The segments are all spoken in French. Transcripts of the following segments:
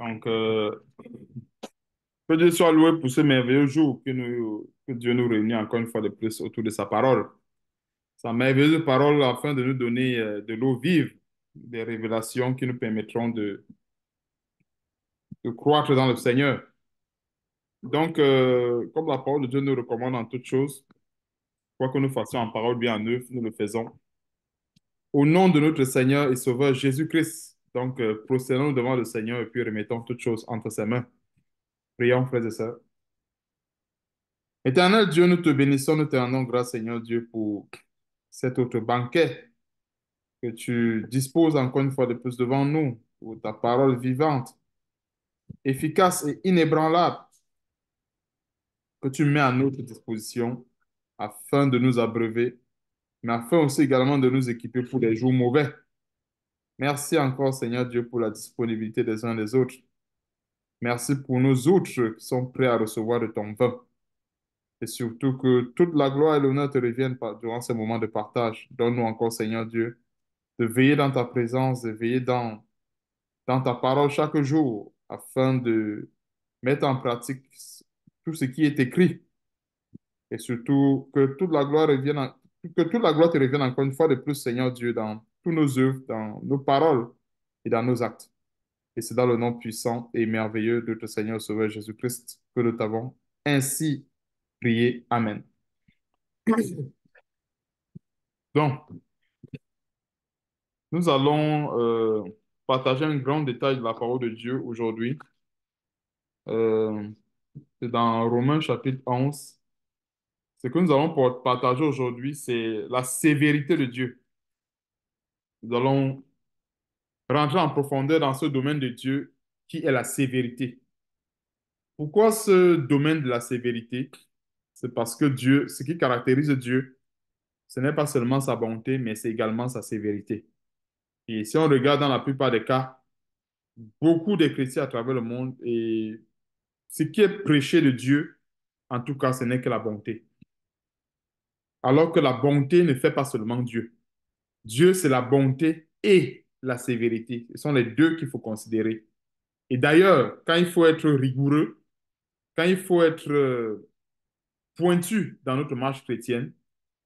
Donc, euh, que Dieu soit loué pour ce merveilleux jour que, nous, Dieu nous réunit encore une fois de plus autour de sa parole. Sa merveilleuse parole afin de nous donner euh, de l'eau vive, des révélations qui nous permettront de, croître dans le Seigneur. Donc, euh, comme la parole de Dieu nous recommande en toutes choses, quoi que nous fassions en parole bien en œuvre, nous le faisons. Au nom de notre Seigneur et Sauveur Jésus-Christ, donc, euh, procédons devant le Seigneur et puis remettons toutes choses entre ses mains. Prions, frères et sœurs. Éternel Dieu, nous te bénissons, nous te rendons grâce, Seigneur Dieu, pour cet autre banquet que tu disposes encore une fois de plus devant nous, pour ta parole vivante, efficace et inébranlable, que tu mets à notre disposition afin de nous abreuver, mais afin aussi également de nous équiper pour les jours mauvais. Merci encore, Seigneur Dieu, pour la disponibilité des uns des autres. Merci pour nous autres qui sommes prêts à recevoir de ton vin. Et surtout que toute la gloire et l'honneur te reviennent durant ces moments de partage. Donne-nous encore, Seigneur Dieu, de veiller dans ta présence, de veiller dans, dans ta parole chaque jour afin de mettre en pratique tout ce qui est écrit. Et surtout que toute la gloire revienne, que toute la gloire te revienne encore une fois de plus, Seigneur Dieu, dans tous nos œuvres, dans nos paroles et dans nos actes. Et c'est dans le nom puissant et merveilleux de notre Seigneur Sauveur Jésus-Christ que nous t'avons ainsi prié. Amen. Donc, nous allons euh, partager un grand détail de la parole de Dieu aujourd'hui. Euh, c'est dans Romains chapitre 11. Ce que nous allons partager aujourd'hui, c'est la sévérité de Dieu nous allons rentrer en profondeur dans ce domaine de Dieu qui est la sévérité. Pourquoi ce domaine de la sévérité C'est parce que Dieu, ce qui caractérise Dieu, ce n'est pas seulement sa bonté, mais c'est également sa sévérité. Et si on regarde dans la plupart des cas, beaucoup de chrétiens à travers le monde, et ce qui est prêché de Dieu, en tout cas, ce n'est que la bonté. Alors que la bonté ne fait pas seulement Dieu. Dieu, c'est la bonté et la sévérité. Ce sont les deux qu'il faut considérer. Et d'ailleurs, quand il faut être rigoureux, quand il faut être euh, pointu dans notre marche chrétienne,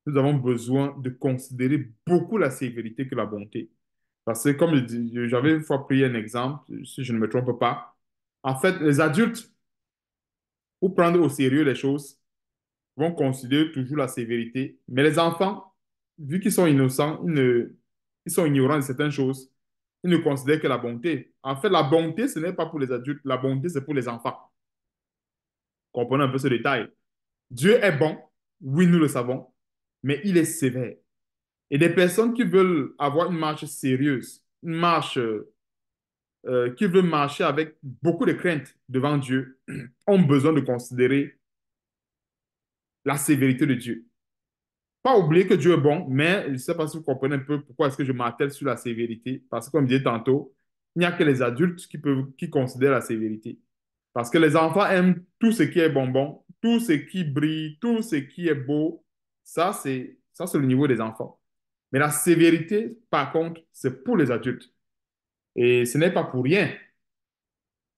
nous avons besoin de considérer beaucoup la sévérité que la bonté. Parce que, comme j'avais une fois pris un exemple, si je ne me trompe pas, en fait, les adultes, pour prendre au sérieux les choses, vont considérer toujours la sévérité, mais les enfants vu qu'ils sont innocents, ils, sont ignorants de certaines choses, ils ne considèrent que la bonté. En fait, la bonté, ce n'est pas pour les adultes, la bonté, c'est pour les enfants. Comprenez un peu ce détail. Dieu est bon, oui, nous le savons, mais il est sévère. Et des personnes qui veulent avoir une marche sérieuse, une marche euh, euh, qui veut marcher avec beaucoup de crainte devant Dieu, ont besoin de considérer la sévérité de Dieu pas oublier que Dieu est bon, mais je ne sais pas si vous comprenez un peu pourquoi est-ce que je m'attelle sur la sévérité. Parce que, comme je disais tantôt, il n'y a que les adultes qui, peuvent, qui considèrent la sévérité. Parce que les enfants aiment tout ce qui est bonbon, tout ce qui brille, tout ce qui est beau. Ça, c'est, ça, c'est le niveau des enfants. Mais la sévérité, par contre, c'est pour les adultes. Et ce n'est pas pour rien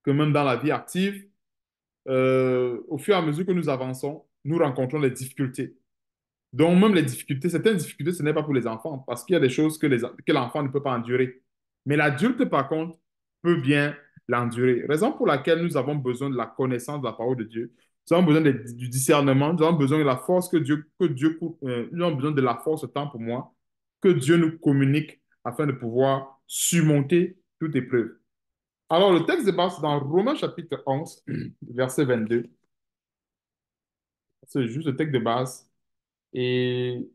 que même dans la vie active, euh, au fur et à mesure que nous avançons, nous rencontrons les difficultés. Donc, même les difficultés, certaines difficultés, ce n'est pas pour les enfants, parce qu'il y a des choses que, l'enfant ne peut pas endurer. Mais l'adulte, par contre, peut bien l'endurer. Raison pour laquelle nous avons besoin de la connaissance de la parole de Dieu. Nous avons besoin du discernement. Nous avons besoin de la force que Dieu, que Dieu, euh, nous avons besoin de la force, tant pour moi, que Dieu nous communique afin de pouvoir surmonter toute épreuve. Alors, le texte de base dans Romains chapitre 11, verset 22. C'est juste le texte de base et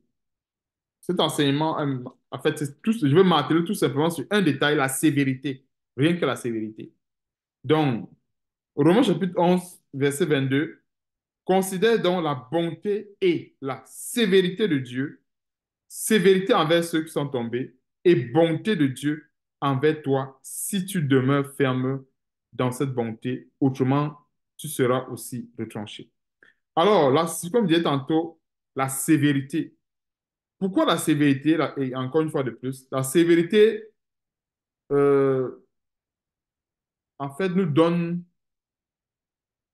cet enseignement, euh, en fait, tout, je veux m'atteler tout simplement sur un détail, la sévérité. Rien que la sévérité. Donc, Romains chapitre 11, verset 22, considère donc la bonté et la sévérité de Dieu, sévérité envers ceux qui sont tombés et bonté de Dieu envers toi si tu demeures ferme dans cette bonté. Autrement, tu seras aussi retranché. Alors, là, comme je disais tantôt, la sévérité. Pourquoi la sévérité, et encore une fois de plus, la sévérité, euh, en fait, nous donne,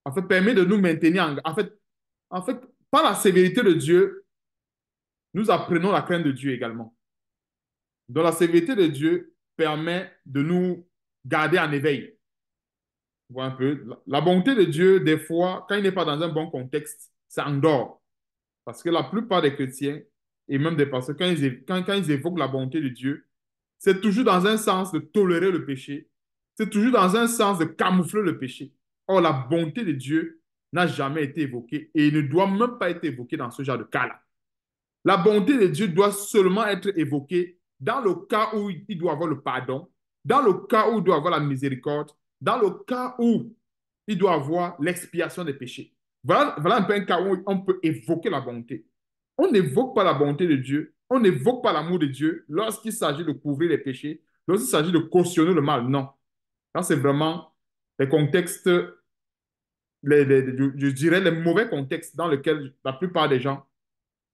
en fait, permet de nous maintenir, en, en, fait, en fait, par la sévérité de Dieu, nous apprenons la crainte de Dieu également. Donc, la sévérité de Dieu permet de nous garder en éveil. Vous voyez un peu, la, la bonté de Dieu, des fois, quand il n'est pas dans un bon contexte, ça endort. Parce que la plupart des chrétiens, et même des pasteurs, quand ils, quand ils évoquent la bonté de Dieu, c'est toujours dans un sens de tolérer le péché, c'est toujours dans un sens de camoufler le péché. Or, la bonté de Dieu n'a jamais été évoquée et ne doit même pas être évoquée dans ce genre de cas-là. La bonté de Dieu doit seulement être évoquée dans le cas où il doit avoir le pardon, dans le cas où il doit avoir la miséricorde, dans le cas où il doit avoir l'expiation des péchés. Voilà, un peu un cas où on peut évoquer la bonté. On n'évoque pas la bonté de Dieu, on n'évoque pas l'amour de Dieu lorsqu'il s'agit de couvrir les péchés, lorsqu'il s'agit de cautionner le mal. Non. Là, c'est vraiment les contextes, je, je, dirais les mauvais contextes dans lesquels la plupart des gens,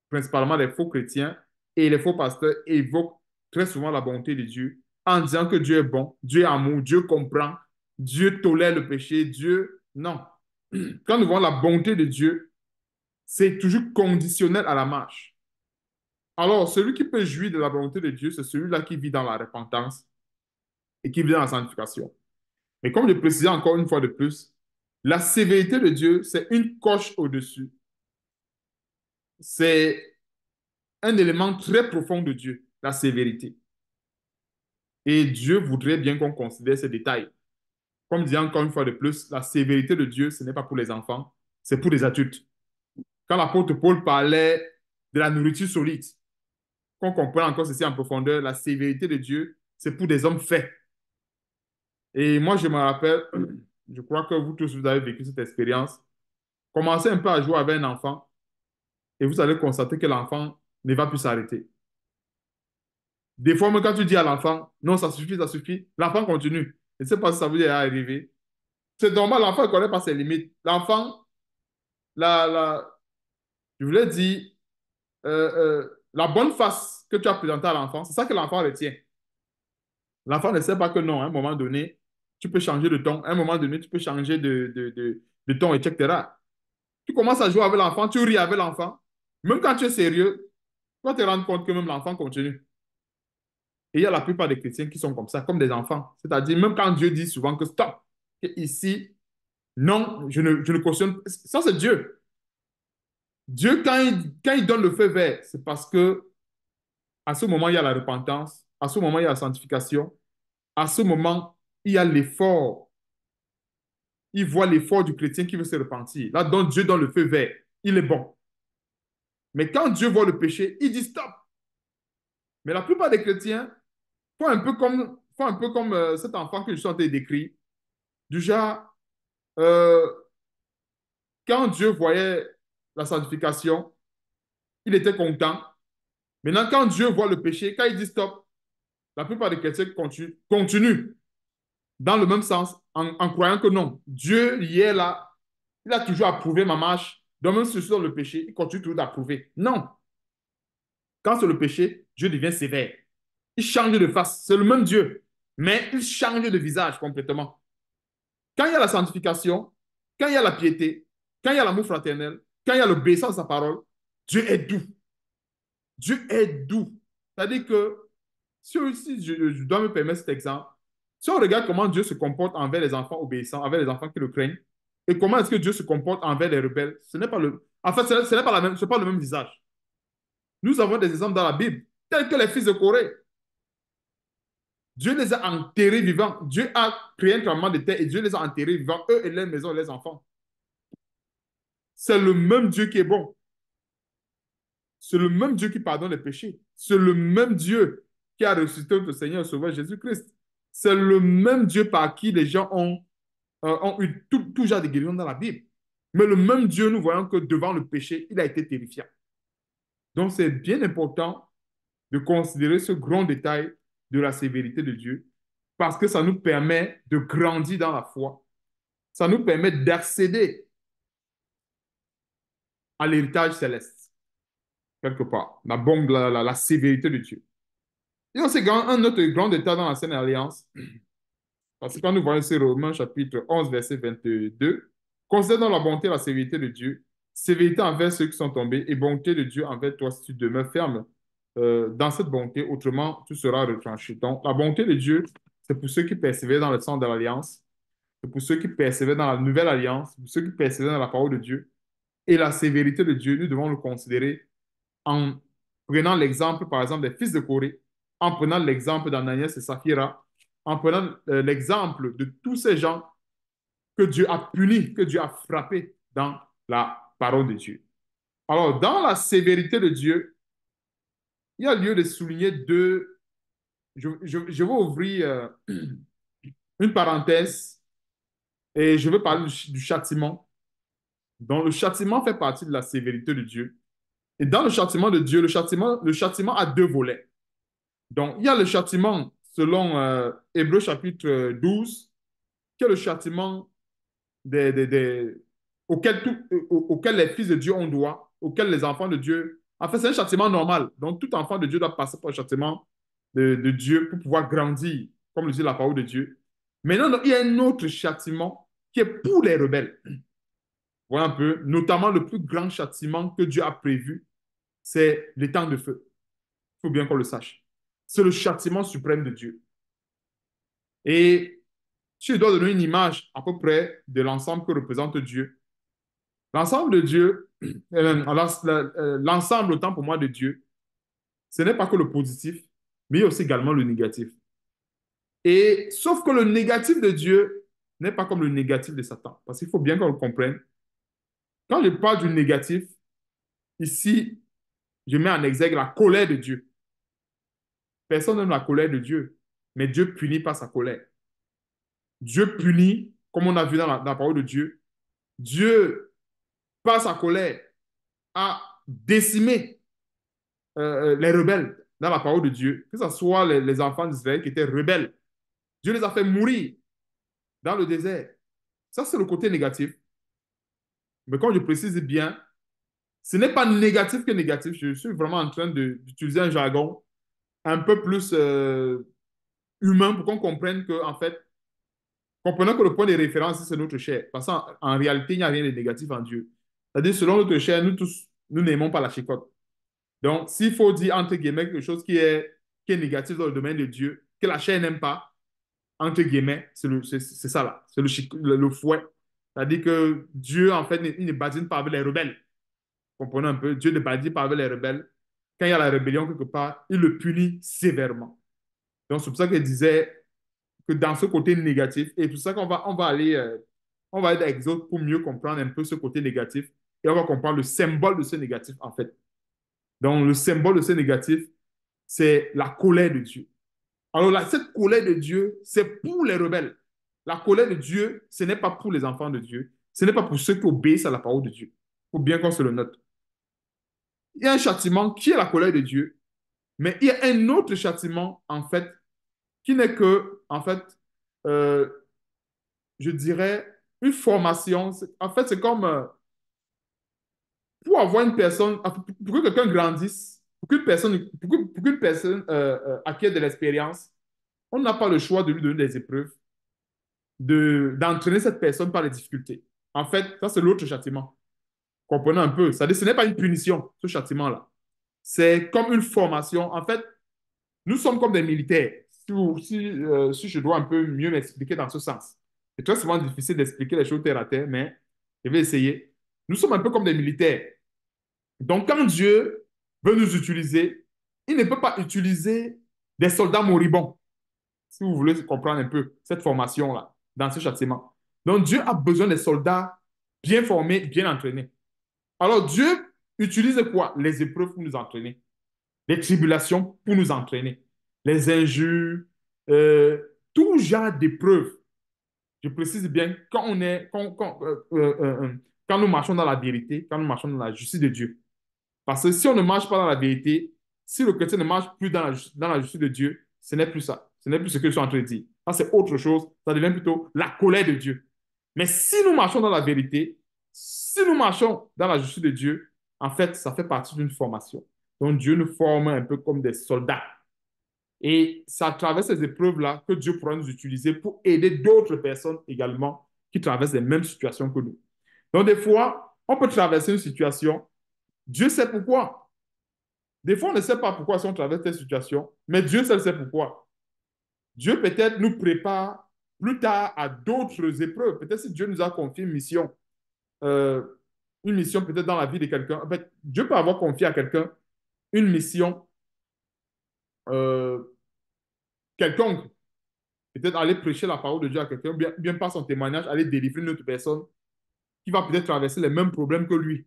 principalement les faux chrétiens et les faux pasteurs, évoquent très souvent la bonté de Dieu en disant que Dieu est bon, Dieu est amour, Dieu comprend, Dieu tolère le péché, Dieu... Non, quand nous voyons la bonté de Dieu, c'est toujours conditionnel à la marche. Alors, celui qui peut jouir de la bonté de Dieu, c'est celui-là qui vit dans la repentance et qui vit dans la sanctification. Mais comme je précisais encore une fois de plus, la sévérité de Dieu, c'est une coche au-dessus. C'est un élément très profond de Dieu, la sévérité. Et Dieu voudrait bien qu'on considère ces détails comme dit encore une fois de plus, la sévérité de Dieu, ce n'est pas pour les enfants, c'est pour les adultes. Quand l'apôtre Paul parlait de la nourriture solide, qu'on comprend encore ceci en profondeur, la sévérité de Dieu, c'est pour des hommes faits. Et moi, je me rappelle, je crois que vous tous, vous avez vécu cette expérience. Commencez un peu à jouer avec un enfant et vous allez constater que l'enfant ne va plus s'arrêter. Des fois, même quand tu dis à l'enfant, non, ça suffit, ça suffit, l'enfant continue. Je ne sais pas si ça vous est arrivé. C'est normal, l'enfant ne connaît pas ses limites. L'enfant, la, je voulais dire, euh, euh, la bonne face que tu as présentée à l'enfant, c'est ça que l'enfant retient. L'enfant ne sait pas que non, à un moment donné, tu peux changer de ton. À un moment donné, tu peux changer de, de, de ton, etc. Tu commences à jouer avec l'enfant, tu ris avec l'enfant. Même quand tu es sérieux, tu vas te rendre compte que même l'enfant continue. Et il y a la plupart des chrétiens qui sont comme ça, comme des enfants. C'est-à-dire, même quand Dieu dit souvent que stop, que ici, non, je ne, cautionne pas. Ça, c'est Dieu. Dieu, quand il, quand il donne le feu vert, c'est parce que à ce moment, il y a la repentance. À ce moment, il y a la sanctification. À ce moment, il y a l'effort. Il voit l'effort du chrétien qui veut se repentir. Là, donc, Dieu donne le feu vert. Il est bon. Mais quand Dieu voit le péché, il dit stop. Mais la plupart des chrétiens, faut un peu comme, un peu comme euh, cet enfant que je suis en train d'écrire. Euh, quand Dieu voyait la sanctification, il était content. Maintenant, quand Dieu voit le péché, quand il dit stop, la plupart des chrétiens continuent, dans le même sens en, croyant que non, Dieu y est là. Il a toujours approuvé ma marche. Donc, même si je suis dans le péché, il continue toujours d'approuver. Non. Quand c'est le péché, Dieu devient sévère. Il change de face. C'est le même Dieu, mais il change de visage complètement. Quand il y a la sanctification, quand il y a la piété, quand il y a l'amour fraternel, quand il y a l'obéissance à sa parole, Dieu est doux. Dieu est doux. C'est-à-dire que, si je, dois me permettre cet exemple, si on regarde comment Dieu se comporte envers les enfants obéissants, envers les enfants qui le craignent, et comment est-ce que Dieu se comporte envers les rebelles, ce n'est pas le, en fait, ce n'est pas, pas le même visage. Nous avons des exemples dans la Bible, tels que les fils de Corée. Dieu les a enterrés vivants. Dieu a créé un tremblement de terre et Dieu les a enterrés vivants, eux et leurs maisons, leurs enfants. C'est le même Dieu qui est bon. C'est le même Dieu qui pardonne les péchés. C'est le même Dieu qui a ressuscité notre Seigneur et Sauveur Jésus-Christ. C'est le même Dieu par qui les gens ont, euh, eu tout, tout genre de guérison dans la Bible. Mais le même Dieu, nous voyons que devant le péché, il a été terrifiant. Donc, c'est bien important de considérer ce grand détail de la sévérité de Dieu, parce que ça nous permet de grandir dans la foi. Ça nous permet d'accéder à l'héritage céleste, quelque part, la la, sévérité de Dieu. Et on sait un autre grand état dans la Sainte alliance, parce que quand nous voyons ce Romains chapitre 11, verset 22, concernant la bonté et la sévérité de Dieu, sévérité envers ceux qui sont tombés et bonté de Dieu envers toi si tu demeures ferme euh, dans cette bonté, autrement tout sera retranché. Donc, la bonté de Dieu, c'est pour ceux qui persévèrent dans le sang de l'Alliance, c'est pour ceux qui persévèrent dans la nouvelle Alliance, c'est pour ceux qui persévèrent dans la parole de Dieu. Et la sévérité de Dieu, nous devons le considérer en prenant l'exemple, par exemple, des fils de Corée, en prenant l'exemple d'Ananias et Saphira, en prenant euh, l'exemple de tous ces gens que Dieu a punis, que Dieu a frappés dans la parole de Dieu. Alors, dans la sévérité de Dieu, il y a lieu de souligner deux. Je, vais ouvrir euh, une parenthèse et je veux parler du, châtiment. Donc, le châtiment fait partie de la sévérité de Dieu. Et dans le châtiment de Dieu, le châtiment, le châtiment a deux volets. Donc, il y a le châtiment selon euh, Hébreu chapitre 12, euh, qui est le châtiment auquel, auquel les fils de Dieu ont droit, auquel les enfants de Dieu en fait, c'est un châtiment normal. Donc, tout enfant de Dieu doit passer par le châtiment de, Dieu pour pouvoir grandir, comme le dit la parole de Dieu. Maintenant, il y a un autre châtiment qui est pour les rebelles. Voilà un peu, notamment le plus grand châtiment que Dieu a prévu, c'est les temps de feu. Il faut bien qu'on le sache. C'est le châtiment suprême de Dieu. Et tu dois donner une image à peu près de l'ensemble que représente Dieu, L'ensemble de Dieu, euh, euh, l'ensemble autant pour moi de Dieu, ce n'est pas que le positif, mais il y a aussi également le négatif. Et sauf que le négatif de Dieu n'est pas comme le négatif de Satan. Parce qu'il faut bien qu'on le comprenne. Quand je parle du négatif, ici, je mets en exergue la colère de Dieu. Personne n'aime la colère de Dieu, mais Dieu punit par sa colère. Dieu punit, comme on a vu dans la, dans la parole de Dieu. Dieu par sa colère, à décimé euh, euh, les rebelles dans la parole de Dieu, que ce soit les, enfants d'Israël qui étaient rebelles. Dieu les a fait mourir dans le désert. Ça, c'est le côté négatif. Mais quand je précise bien, ce n'est pas négatif que négatif. Je suis vraiment en train d'utiliser un jargon un peu plus euh, humain pour qu'on comprenne que, en fait, comprenons que le point de référence, c'est notre chair. Parce qu'en réalité, il n'y a rien de négatif en Dieu. C'est-à-dire, selon notre chair, nous tous, nous n'aimons pas la chicote. Donc, s'il faut dire, entre guillemets, quelque chose qui est, qui est négatif dans le domaine de Dieu, que la chair n'aime pas, entre guillemets, c'est ça là, c'est le, le, fouet. C'est-à-dire que Dieu, en fait, il ne badine pas avec les rebelles. Comprenez un peu, Dieu ne badine pas avec les rebelles. Quand il y a la rébellion quelque part, il le punit sévèrement. Donc, c'est pour ça qu'il disait que dans ce côté négatif, et c'est pour ça qu'on va, on va aller, euh, on va aller pour mieux comprendre un peu ce côté négatif et on va comprendre le symbole de ce négatif en fait. Donc le symbole de ce négatif, c'est la colère de Dieu. Alors là, cette colère de Dieu, c'est pour les rebelles. La colère de Dieu, ce n'est pas pour les enfants de Dieu. Ce n'est pas pour ceux qui obéissent à la parole de Dieu. Il faut bien qu'on se le note. Il y a un châtiment qui est la colère de Dieu, mais il y a un autre châtiment, en fait, qui n'est que, en fait, euh, je dirais, une formation. En fait, c'est comme, euh, pour avoir une personne, pour que quelqu'un grandisse, pour qu'une personne, personne euh, euh, acquiert de l'expérience, on n'a pas le choix de lui donner des épreuves, de, d'entraîner cette personne par les difficultés. En fait, ça, c'est l'autre châtiment. Comprenez un peu. Ça, ce n'est pas une punition, ce châtiment-là. C'est comme une formation. En fait, nous sommes comme des militaires. Si, euh, si je dois un peu mieux m'expliquer dans ce sens. C'est très souvent difficile d'expliquer les choses terre à terre, mais je vais essayer. Nous sommes un peu comme des militaires. Donc, quand Dieu veut nous utiliser, il ne peut pas utiliser des soldats moribonds. Si vous voulez comprendre un peu cette formation-là, dans ce châtiment. Donc, Dieu a besoin des soldats bien formés, bien entraînés. Alors, Dieu utilise quoi Les épreuves pour nous entraîner, les tribulations pour nous entraîner, les injures, euh, tout genre d'épreuves. Je précise bien, quand, on est, euh, euh, quand nous marchons dans la vérité, quand nous marchons dans la justice de Dieu, parce que si on ne marche pas dans la vérité, si le chrétien ne marche plus dans la, justice de Dieu, ce n'est plus ça. Ce n'est plus ce que je suis en train de dire. Ça, c'est autre chose. Ça devient plutôt la colère de Dieu. Mais si nous marchons dans la vérité, si nous marchons dans la justice de Dieu, en fait, ça fait partie d'une formation. Donc, Dieu nous forme un peu comme des soldats. Et c'est à travers ces épreuves-là que Dieu pourra nous utiliser pour aider d'autres personnes également qui traversent les mêmes situations que nous. Donc, des fois, on peut traverser une situation Dieu sait pourquoi. Des fois, on ne sait pas pourquoi si on traverse cette situation, mais Dieu seul sait pourquoi. Dieu peut-être nous prépare plus tard à d'autres épreuves. Peut-être si Dieu nous a confié une mission, euh, une mission peut-être dans la vie de quelqu'un. Dieu peut avoir confié à quelqu'un une mission euh, quelconque. Peut-être aller prêcher la parole de Dieu à quelqu'un, bien, bien par son témoignage, aller délivrer une autre personne qui va peut-être traverser les mêmes problèmes que lui.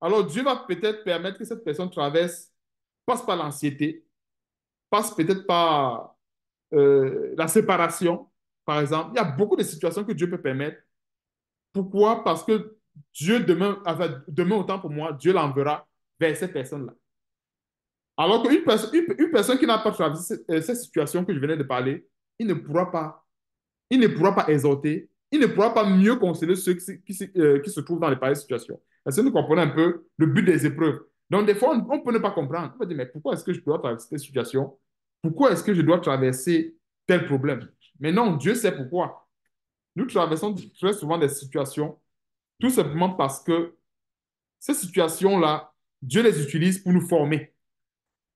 Alors Dieu va peut-être permettre que cette personne traverse, passe par l'anxiété, passe peut-être par euh, la séparation, par exemple. Il y a beaucoup de situations que Dieu peut permettre. Pourquoi Parce que Dieu, demain, demain autant pour moi, Dieu l'enverra vers cette personne là Alors qu'une personne, une, personne qui n'a pas traversé euh, cette, situation que je venais de parler, il ne pourra pas, il ne pourra pas exhorter, il ne pourra pas mieux conseiller ceux qui, euh, qui se trouvent dans les pareilles situations est que nous comprenons un peu le but des épreuves Donc, des fois, on, peut ne pas comprendre. On peut dire, mais pourquoi est-ce que je dois traverser cette situation Pourquoi est-ce que je dois traverser tel problème Mais non, Dieu sait pourquoi. Nous traversons très souvent des situations tout simplement parce que ces situations-là, Dieu les utilise pour nous former.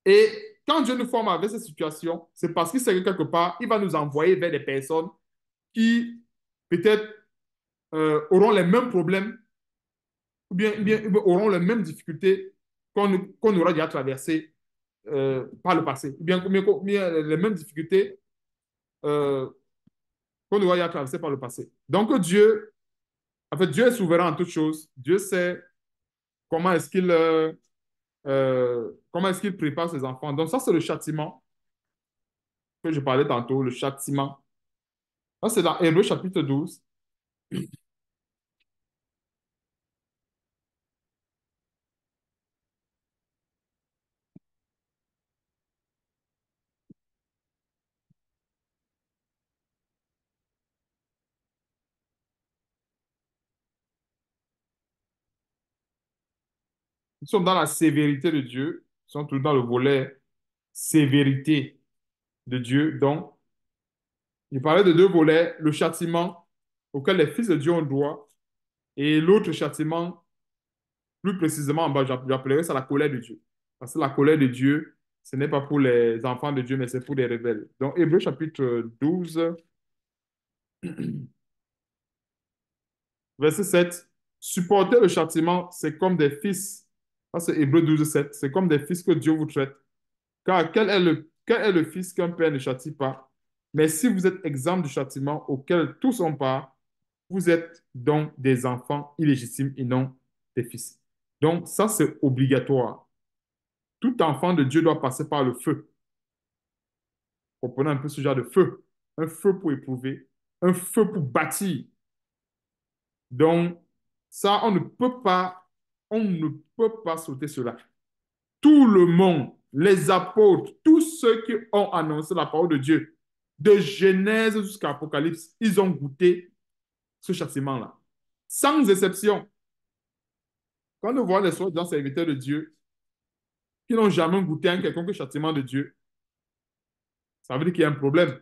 Et quand Dieu nous forme avec ces situations, c'est parce qu'il sait que quelque part, il va nous envoyer vers des personnes qui peut-être euh, auront les mêmes problèmes ou bien, bien auront les mêmes difficultés qu'on aura déjà traversées euh, par le passé, ou bien, les mêmes difficultés euh, qu'on aura déjà traversées par le passé. Donc Dieu, en fait, Dieu est souverain en toutes choses. Dieu sait comment est-ce qu'il euh, comment est-ce qu'il prépare ses enfants. Donc ça, c'est le châtiment que je parlais tantôt, le châtiment. Ça, c'est dans Hébreu chapitre 12. Ils sont dans la sévérité de Dieu. Ils sont tous dans le volet sévérité de Dieu. Donc, il parlait de deux volets, le châtiment auquel les fils de Dieu ont droit et l'autre châtiment, plus précisément, en bas, j'appellerai ça la colère de Dieu. Parce que la colère de Dieu, ce n'est pas pour les enfants de Dieu, mais c'est pour les rebelles. Donc, Hébreu chapitre 12, verset 7. Supporter le châtiment, c'est comme des fils c'est Hébreu 12, 7. C'est comme des fils que Dieu vous traite. Car quel est le, quel est le fils qu'un père ne châtie pas Mais si vous êtes exempt du châtiment auquel tous ont part, vous êtes donc des enfants illégitimes et non des fils. Donc, ça, c'est obligatoire. Tout enfant de Dieu doit passer par le feu. Comprenez un peu ce genre de feu. Un feu pour éprouver, un feu pour bâtir. Donc, ça, on ne peut pas on ne peut pas sauter cela. Tout le monde, les apôtres, tous ceux qui ont annoncé la parole de Dieu, de Genèse jusqu'à Apocalypse, ils ont goûté ce châtiment-là. Sans exception. Quand on voit les soldats serviteurs de Dieu qui n'ont jamais goûté un quelconque châtiment de Dieu, ça veut dire qu'il y a un problème.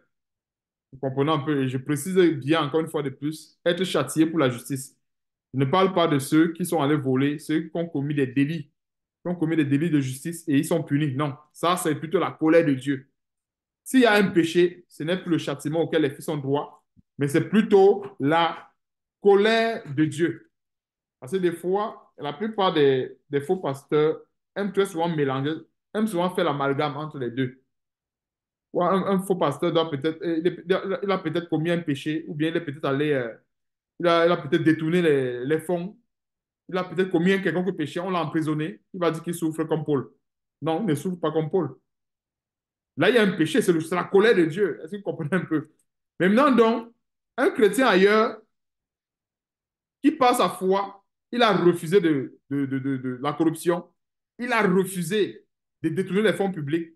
Vous comprenez un peu, je précise bien encore une fois de plus, être châtié pour la justice. Je ne parle pas de ceux qui sont allés voler, ceux qui ont commis des délits, qui ont commis des délits de justice et ils sont punis. Non, ça, c'est plutôt la colère de Dieu. S'il y a un péché, ce n'est plus le châtiment auquel les fils ont droit, mais c'est plutôt la colère de Dieu. Parce que des fois, la plupart des, faux pasteurs aiment très souvent mélanger, aiment souvent faire l'amalgame entre les deux. un, faux pasteur doit peut-être, il, a peut-être commis un péché, ou bien il est peut-être allé euh, il a, peut-être détourné les, fonds, il a peut-être commis un quelconque péché, on l'a emprisonné, il va dire qu'il souffre comme Paul. Non, il ne souffre pas comme Paul. Là, il y a un péché, c'est la colère de Dieu. Est-ce que vous comprenez un peu Maintenant, donc, un chrétien ailleurs qui passe à foi, il a refusé de, la corruption, il a refusé de détourner les fonds publics.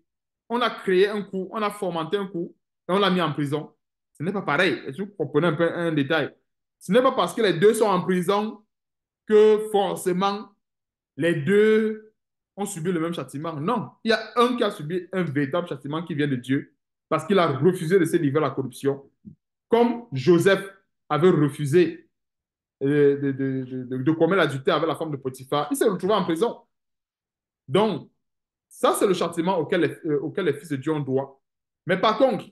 On a créé un coup, on a fomenté un coup et on l'a mis en prison. Ce n'est pas pareil. Est-ce que vous comprenez un peu un détail ce n'est pas parce que les deux sont en prison que forcément les deux ont subi le même châtiment. Non, il y a un qui a subi un véritable châtiment qui vient de Dieu parce qu'il a refusé de se livrer à la corruption, comme Joseph avait refusé euh, de, de, de, de commettre l'adultère avec la femme de Potiphar. Il s'est retrouvé en prison. Donc, ça, c'est le châtiment auquel les euh, fils de Dieu ont droit. Mais par contre,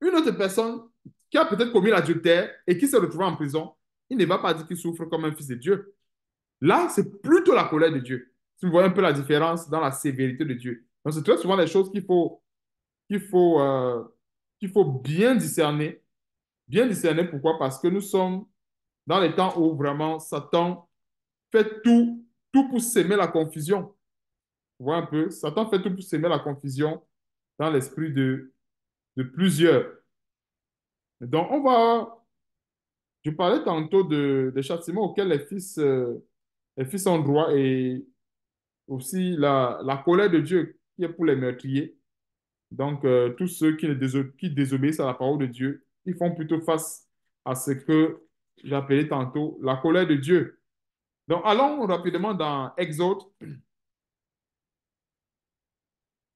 une autre personne qui a peut-être commis l'adultère et qui s'est retrouvé en prison, il ne va pas dire qu'il souffre comme un fils de Dieu. Là, c'est plutôt la colère de Dieu. Si vous voyez un peu la différence dans la sévérité de Dieu. Donc, c'est très souvent des choses qu'il faut, qu'il faut, euh, qu'il faut bien discerner. Bien discerner pourquoi Parce que nous sommes dans les temps où vraiment Satan fait tout, tout pour s'aimer la confusion. Vous voyez un peu Satan fait tout pour s'aimer la confusion dans l'esprit de, de plusieurs. Donc, on va. Je parlais tantôt de, des châtiments auxquels les fils, euh, les fils ont droit et aussi la, colère de Dieu qui est pour les meurtriers. Donc, euh, tous ceux qui, qui désobéissent à la parole de Dieu, ils font plutôt face à ce que j'appelais tantôt la colère de Dieu. Donc, allons rapidement dans Exode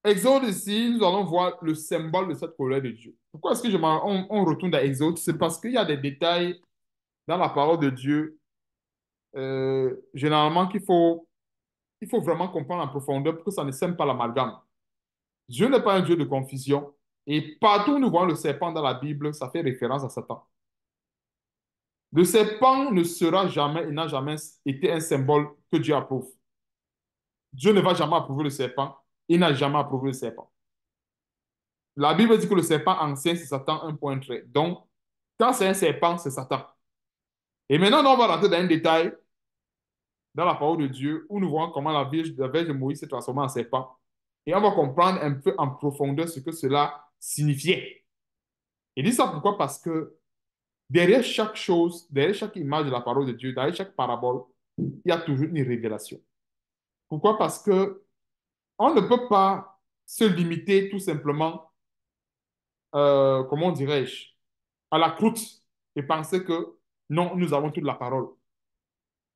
Exode ici, nous allons voir le symbole de cette colère de Dieu. Pourquoi est-ce que je on, retourne à Exode C'est parce qu'il y a des détails dans la parole de Dieu, euh, généralement, qu'il faut, il faut vraiment comprendre en profondeur pour que ça ne sème pas l'amalgame. Dieu n'est pas un Dieu de confusion. Et partout où nous voyons le serpent dans la Bible, ça fait référence à Satan. Le serpent ne sera jamais et n'a jamais été un symbole que Dieu approuve. Dieu ne va jamais approuver le serpent il n'a jamais approuvé le serpent. La Bible dit que le serpent ancien, c'est Satan 1.3. Donc, quand c'est un serpent, c'est Satan. Et maintenant, on va rentrer dans un détail dans la parole de Dieu où nous voyons comment la Vierge, de Moïse s'est transformée en serpent. Et on va comprendre un peu en profondeur ce que cela signifiait. Et dit ça pourquoi Parce que derrière chaque chose, derrière chaque image de la parole de Dieu, derrière chaque parabole, il y a toujours une révélation. Pourquoi Parce que on ne peut pas se limiter tout simplement, euh, comment dirais-je, à la croûte et penser que non, nous avons toute la parole.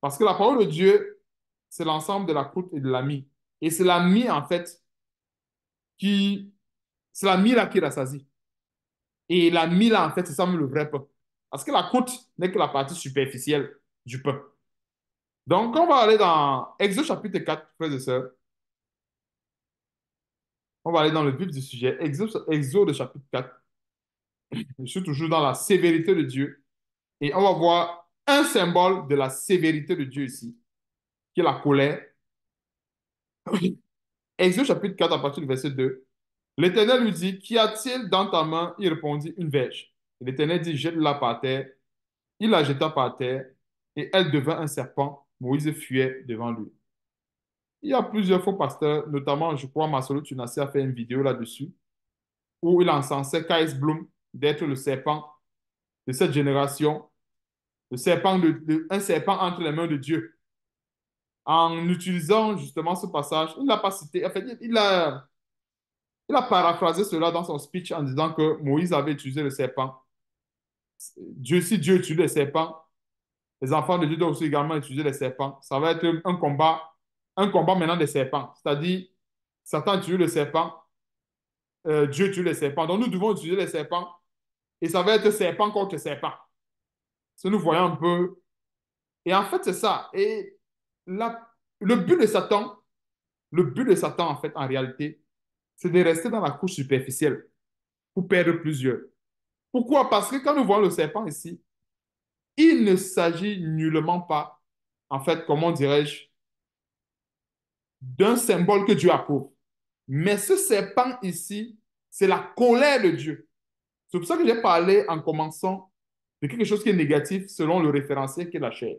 Parce que la parole de Dieu, c'est l'ensemble de la croûte et de la mie. Et c'est la mie en fait, qui. C'est mie là qui rassasie. Et mie là, en fait, c'est ça le vrai pain. Parce que la croûte n'est que la partie superficielle du pain. Donc, on va aller dans Exode chapitre 4, frères et sœurs. On va aller dans le vif du sujet. Exode, chapitre 4. Je suis toujours dans la sévérité de Dieu. Et on va voir un symbole de la sévérité de Dieu ici, qui est la colère. Exode chapitre 4 à partir du verset 2. L'Éternel lui dit, qui a-t-il dans ta main Il répondit, Une verge. L'Éternel dit, Jette-la par terre. Il la jeta par terre et elle devint un serpent. Moïse fuyait devant lui. Il y a plusieurs faux pasteurs, notamment, je crois, Marcelo Tunassi a fait une vidéo là-dessus, où il a encensé Kais Bloom d'être le serpent de cette génération, le serpent un serpent entre les mains de Dieu. En utilisant justement ce passage, il l'a pas cité, il a, il a paraphrasé cela dans son speech en disant que Moïse avait utilisé le serpent. Dieu, si Dieu utilise les serpent, les enfants de Dieu doivent aussi également utiliser les serpents. Ça va être un combat un combat maintenant des serpents. C'est-à-dire, Satan tue le serpent, euh, Dieu tue le serpent. Donc, nous devons utiliser les serpents et ça va être serpent contre serpent. Si nous voyons un peu. Et en fait, c'est ça. Et la, le but de Satan, le but de Satan, en fait, en réalité, c'est de rester dans la couche superficielle pour perdre plusieurs. Pourquoi Parce que quand nous voyons le serpent ici, il ne s'agit nullement pas, en fait, comment dirais-je, d'un symbole que Dieu approuve. Mais ce serpent ici, c'est la colère de Dieu. C'est pour ça que j'ai parlé en commençant de quelque chose qui est négatif selon le référentiel qui est la chair.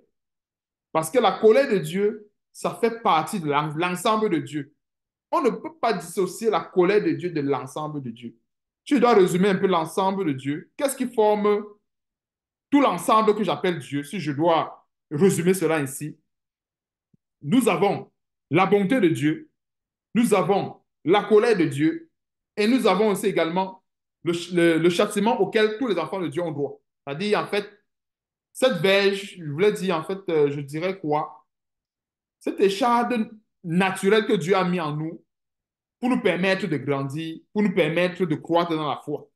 Parce que la colère de Dieu, ça fait partie de l'ensemble de Dieu. On ne peut pas dissocier la colère de Dieu de l'ensemble de Dieu. Tu dois résumer un peu l'ensemble de Dieu. Qu'est-ce qui forme tout l'ensemble que j'appelle Dieu, si je dois résumer cela ici? nous avons la bonté de Dieu, nous avons la colère de Dieu et nous avons aussi également le, châtiment auquel tous les enfants de Dieu ont droit. C'est-à-dire, en fait, cette verge, je voulais dire, en fait, euh, je dirais quoi Cette écharde naturelle que Dieu a mis en nous pour nous permettre de grandir, pour nous permettre de croître dans la foi.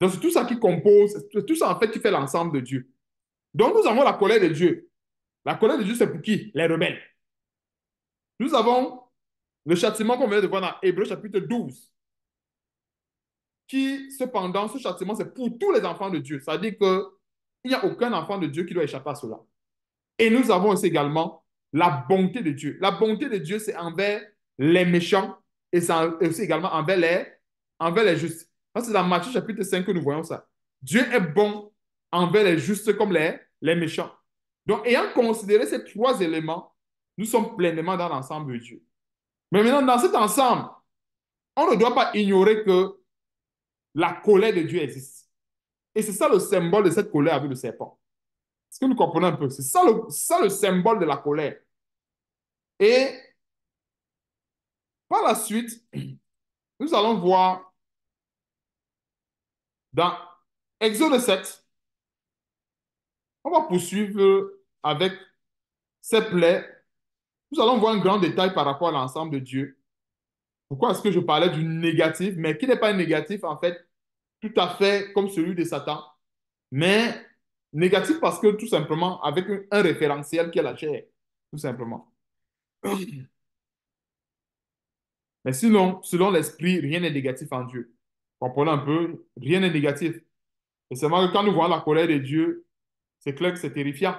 Donc, c'est tout ça qui compose, c'est tout ça, en fait, qui fait l'ensemble de Dieu. Donc, nous avons la colère de Dieu. La colère de Dieu, c'est pour qui Les rebelles. Nous avons le châtiment qu'on vient de voir dans Hébreu chapitre 12, qui, cependant, ce châtiment, c'est pour tous les enfants de Dieu. Ça dit dire qu'il n'y a aucun enfant de Dieu qui doit échapper à cela. Et nous avons aussi également la bonté de Dieu. La bonté de Dieu, c'est envers les méchants et c'est aussi également envers les, envers les justes. c'est dans Matthieu chapitre 5 que nous voyons ça. Dieu est bon envers les justes comme les, les méchants. Donc, ayant considéré ces trois éléments, nous sommes pleinement dans l'ensemble de Dieu. Mais maintenant, dans cet ensemble, on ne doit pas ignorer que la colère de Dieu existe. Et c'est ça le symbole de cette colère avec le serpent. Est-ce que nous comprenons un peu? C'est ça le, symbole de la colère. Et par la suite, nous allons voir dans Exode 7, on va poursuivre avec ces plaies nous allons voir un grand détail par rapport à l'ensemble de Dieu. Pourquoi est-ce que je parlais du négatif, mais qui n'est pas un négatif en fait, tout à fait comme celui de Satan, mais négatif parce que tout simplement avec un référentiel qui est la chair, tout simplement. Mais sinon, selon l'esprit, rien n'est négatif en Dieu. Comprenez un peu, rien n'est négatif. Et c'est vrai que quand nous voyons la colère de Dieu, c'est clair que c'est terrifiant.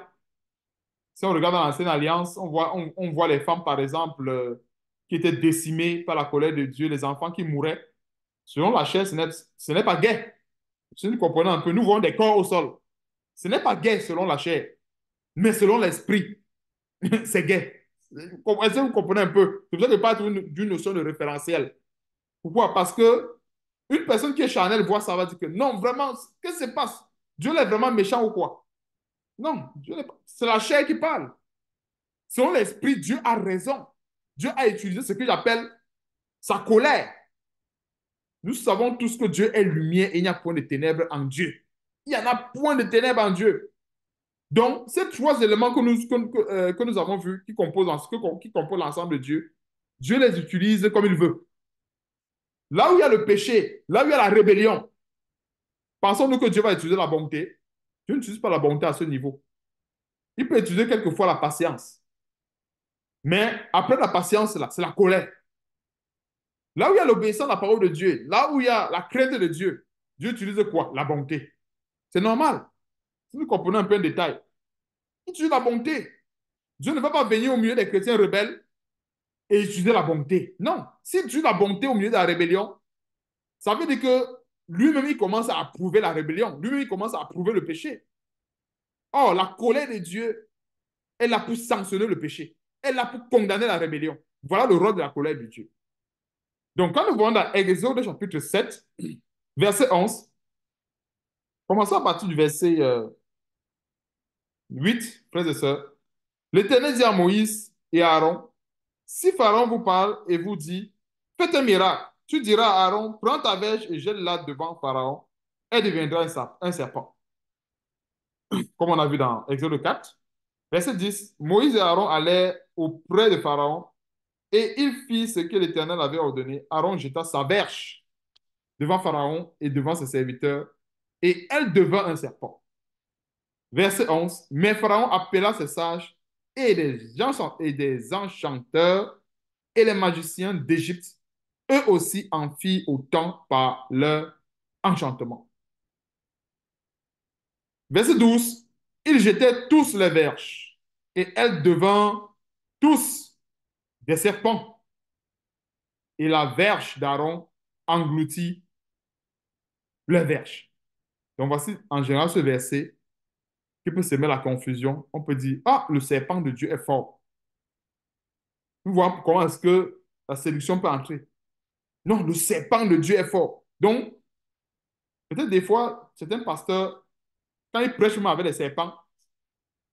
Si on regarde dans l'ancienne alliance, on voit, les femmes, par exemple, euh, qui étaient décimées par la colère de Dieu, les enfants qui mouraient. Selon la chair, ce n'est pas gai. Si nous comprenons un peu, nous voyons des corps au sol. Ce n'est pas gai selon la chair, mais selon l'esprit. c'est gai. Est-ce que vous comprenez un peu C'est pour ça que d'une notion de référentiel. Pourquoi Parce que une personne qui est charnelle voit ça, va dire que non, vraiment, qu'est-ce qui se passe Dieu est vraiment méchant ou quoi non, c'est la chair qui parle. Selon l'esprit, Dieu a raison. Dieu a utilisé ce que j'appelle sa colère. Nous savons tous que Dieu est lumière et il n'y a point de ténèbres en Dieu. Il n'y en a point de ténèbres en Dieu. Donc, ces trois éléments que nous, que, euh, nous avons vus, qui composent l'ensemble de Dieu, Dieu les utilise comme il veut. Là où il y a le péché, là où il y a la rébellion, pensons-nous que Dieu va utiliser la bonté Dieu n'utilise pas la bonté à ce niveau. Il peut utiliser quelquefois la patience. Mais après la patience, c'est la colère. Là où il y a l'obéissance à la parole de Dieu, là où il y a la crainte de Dieu, Dieu utilise quoi La bonté. C'est normal. Si nous comprenons un peu en détail, il utilise la bonté. Dieu ne va pas venir au milieu des chrétiens rebelles et utiliser la bonté. Non. S'il utilise la bonté au milieu de la rébellion, ça veut dire que lui-même, il commence à approuver la rébellion. Lui-même, il commence à approuver le péché. Oh, la colère de Dieu elle a pu sanctionner le péché. Elle a pu pour condamner la rébellion. Voilà le rôle de la colère de Dieu. Donc, quand nous voyons dans Exode chapitre 7, verset 11, commençons à partir du verset 8, euh, frères et sœurs. L'Éternel dit à Moïse et à Aaron, si Pharaon vous parle et vous dit, faites un miracle, tu diras à Aaron, prends ta verge et jette-la devant Pharaon. Elle deviendra un serpent. Comme on a vu dans Exode 4. Verset 10. Moïse et Aaron allèrent auprès de Pharaon et ils fit ce que l'Éternel avait ordonné. Aaron jeta sa verge devant Pharaon et devant ses serviteurs et elle devint un serpent. Verset 11. Mais Pharaon appela ses sages et des enchanteurs et les magiciens d'Égypte eux aussi en firent autant par leur enchantement. Verset 12. Ils jetaient tous les verges et elles devinrent tous des serpents. Et la verge d'Aaron engloutit les verges. Donc voici en général ce verset qui peut semer la confusion. On peut dire, ah, le serpent de Dieu est fort. Vous voyez comment est-ce que la séduction peut entrer. Non, le serpent de Dieu est fort. Donc, peut-être des fois, certains pasteurs, quand ils prêchent avec les serpents,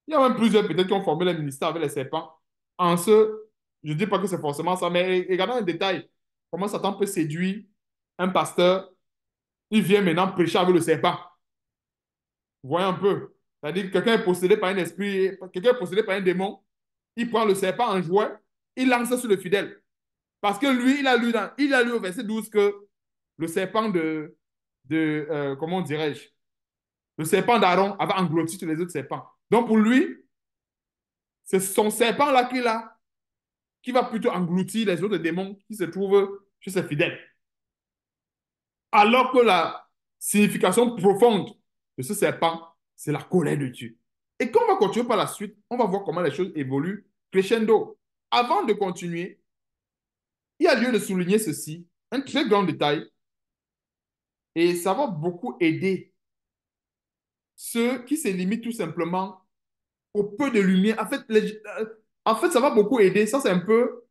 il y a même plusieurs peut-être qui ont formé le ministère avec les serpents. En ce, je ne dis pas que c'est forcément ça, mais regardons un détail. Comment Satan peut séduire un pasteur Il vient maintenant prêcher avec le serpent. voyez un peu. C'est-à-dire que quelqu'un est possédé par un esprit, quelqu'un est possédé par un démon, il prend le serpent en jouet, il lance sur le fidèle. Parce que lui, il a lu, dans, il a lu au verset 12 que le serpent de, de euh, comment dirais-je, le serpent d'Aaron avait englouti tous les autres serpents. Donc pour lui, c'est son serpent-là qu'il a, qui va plutôt engloutir les autres démons qui se trouvent chez ses fidèles. Alors que la signification profonde de ce serpent, c'est la colère de Dieu. Et quand on va continuer par la suite, on va voir comment les choses évoluent crescendo. Avant de continuer, il y a lieu de souligner ceci, un très grand détail, et ça va beaucoup aider ceux qui se limitent tout simplement au peu de lumière. En fait, euh, ça va beaucoup aider. Ça, c'est un peu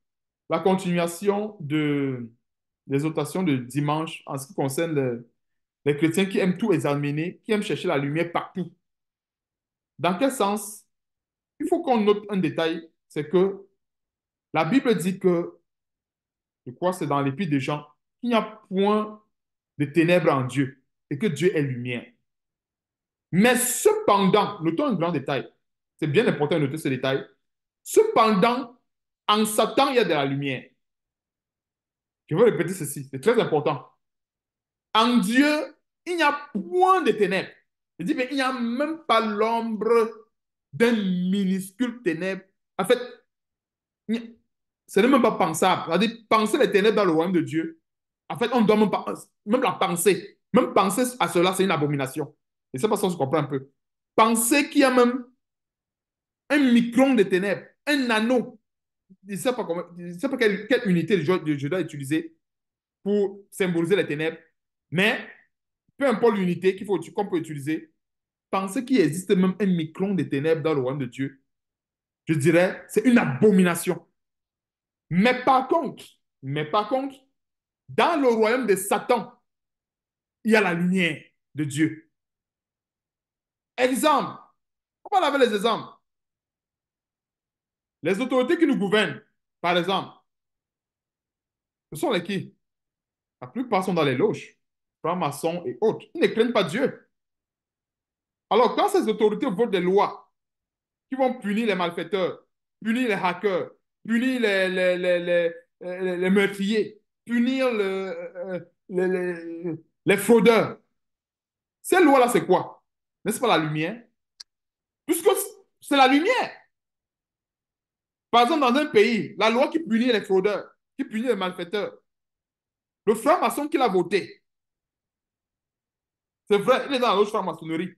la continuation de, des de dimanche en ce qui concerne les chrétiens qui aiment tout examiner, qui aiment chercher la lumière partout. Dans quel sens Il faut qu'on note un détail, c'est que la Bible dit que je crois que c'est dans l'Épître des gens. qu'il n'y a point de ténèbres en Dieu et que Dieu est lumière. Mais cependant, notons un grand détail. C'est bien important de noter ce détail. Cependant, en Satan, il y a de la lumière. Je veux répéter ceci, c'est très important. En Dieu, il n'y a point de ténèbres. Je dis, mais il n'y a même pas l'ombre d'un minuscule ténèbre. En fait, il ce n'est même pas pensable. C'est-à-dire, penser les ténèbres dans le royaume de Dieu, en fait, on ne doit même, pas, même la penser. Même penser à cela, c'est une abomination. Et c'est pas ça, on se comprend un peu. Penser qu'il y a même un micron de ténèbres, un anneau. Je ne sais pas, quelle, unité je, dois utiliser pour symboliser les ténèbres. Mais peu importe l'unité qu'il faut, qu'on peut utiliser, penser qu'il existe même un micron de ténèbres dans le royaume de Dieu, je dirais, c'est une abomination. Mais par contre, mais par contre, dans le royaume de Satan, il y a la lumière de Dieu. Exemple. On va laver les exemples. Les autorités qui nous gouvernent, par exemple, ce sont les qui La plupart sont dans les loges, francs-maçons et autres. Ils ne craignent pas Dieu. Alors, quand ces autorités votent des lois qui vont punir les malfaiteurs, punir les hackers, punir les meurtriers, punir le, les fraudeurs. Cette loi-là, c'est quoi N'est-ce pas la lumière Puisque c'est la lumière. Par exemple, dans un pays, la loi qui punit les fraudeurs, qui punit les malfaiteurs, le franc-maçon qui l'a voté, c'est vrai, il est dans la franc-maçonnerie,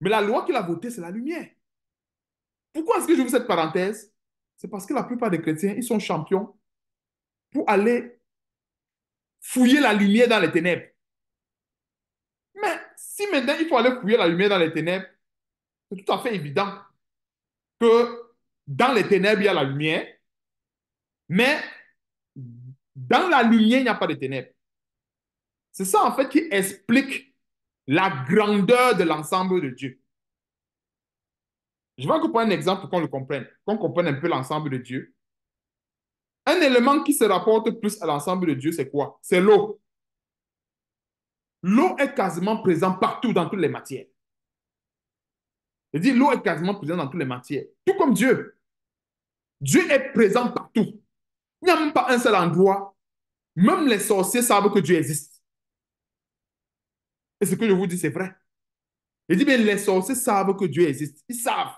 mais la loi qu'il a votée, c'est la lumière. Pourquoi est-ce que j'ouvre cette parenthèse c'est parce que la plupart des chrétiens, ils sont champions pour aller fouiller la lumière dans les ténèbres. Mais si maintenant il faut aller fouiller la lumière dans les ténèbres, c'est tout à fait évident que dans les ténèbres, il y a la lumière, mais dans la lumière, il n'y a pas de ténèbres. C'est ça en fait qui explique la grandeur de l'ensemble de Dieu. Je vais vous prendre un exemple pour qu'on le comprenne, qu'on comprenne un peu l'ensemble de Dieu. Un élément qui se rapporte plus à l'ensemble de Dieu, c'est quoi C'est l'eau. L'eau est quasiment présente partout dans toutes les matières. Je dis, l'eau est quasiment présente dans toutes les matières. Tout comme Dieu. Dieu est présent partout. Il n'y a même pas un seul endroit. Même les sorciers savent que Dieu existe. Et ce que je vous dis, c'est vrai. Je dis mais les sorciers savent que Dieu existe. Ils savent.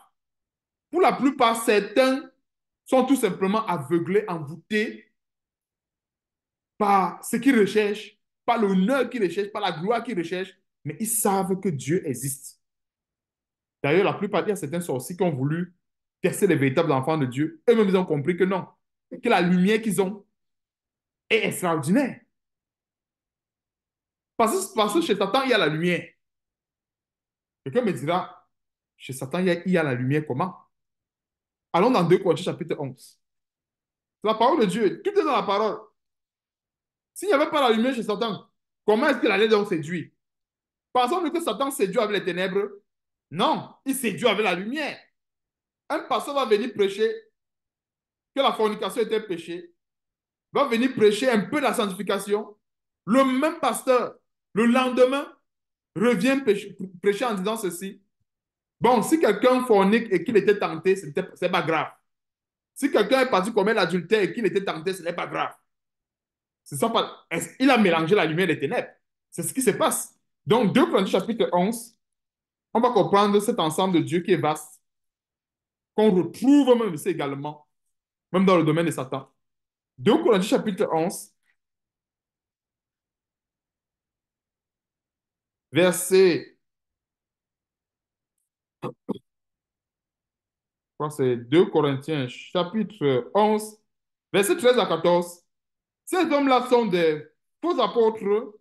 Pour la plupart, certains sont tout simplement aveuglés, envoûtés par ce qu'ils recherchent, par l'honneur qu'ils recherchent, par la gloire qu'ils recherchent, mais ils savent que Dieu existe. D'ailleurs, la plupart, il y a certains sorciers qui ont voulu percer les véritables enfants de Dieu. Eux-mêmes, ils ont compris que non, que la lumière qu'ils ont est extraordinaire. Parce que, chez Satan, il y a la lumière. Quelqu'un me dira, chez Satan, il y a la lumière comment Allons dans 2 Corinthiens chapitre 11. C'est la parole de Dieu. Tout est dans la parole. S'il n'y avait pas la lumière chez Satan, comment est-ce qu'il allait donc séduire Pensons-nous que Satan séduit avec les ténèbres Non, il séduit avec la lumière. Un pasteur va venir prêcher que la fornication était péché, va venir prêcher un peu la sanctification. Le même pasteur, le lendemain, revient prêcher en disant ceci Bon, si quelqu'un fornique et qu'il était tenté, ce n'est pas grave. Si quelqu'un est parti commettre l'adultère et qu'il était tenté, ce n'est pas grave. Il a mélangé la lumière et les ténèbres. C'est ce qui se passe. Donc, 2 Corinthiens chapitre 11, on va comprendre cet ensemble de Dieu qui est vaste, qu'on retrouve même ici également, même dans le domaine de Satan. 2 Corinthiens chapitre 11, verset crois c'est 2 Corinthiens, chapitre 11, verset 13 à 14. Ces hommes-là sont des faux apôtres,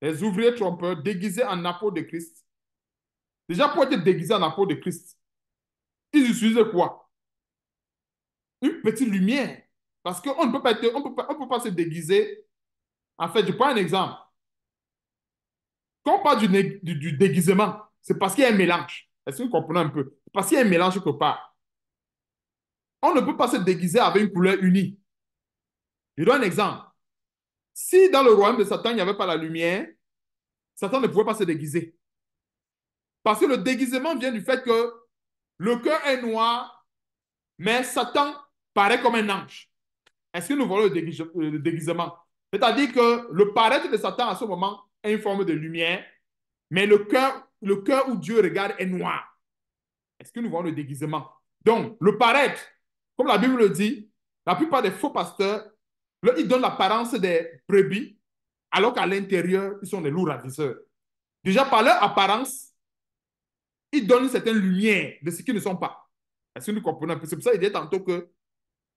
des ouvriers trompeurs déguisés en apôtres de Christ. Déjà, pour être déguisé en apôtres de Christ, ils utilisaient quoi Une petite lumière. Parce qu'on ne peut pas, être, on peut pas se déguiser. En fait, je prends un exemple. Quand on parle du déguisement, c'est parce qu'il y a un mélange. Est-ce que vous comprenez un peu Parce qu'il y a un mélange quelque part. On ne peut pas se déguiser avec une couleur unie. Je donne un exemple. Si dans le royaume de Satan, il n'y avait pas la lumière, Satan ne pouvait pas se déguiser. Parce que le déguisement vient du fait que le cœur est noir, mais Satan paraît comme un ange. Est-ce que nous voyons le, déguisement C'est-à-dire que le paraître de Satan à ce moment est une forme de lumière, mais le cœur le cœur où Dieu regarde est noir. Est-ce que nous voyons le déguisement Donc, le paraître, comme la Bible le dit, la plupart des faux pasteurs, ils donnent l'apparence des brebis, alors qu'à l'intérieur, ils sont des lourds ravisseurs. Déjà, par leur apparence, ils donnent une certaine lumière de ce qu'ils ne sont pas. Est-ce que nous comprenons C'est pour ça qu'il dit tantôt que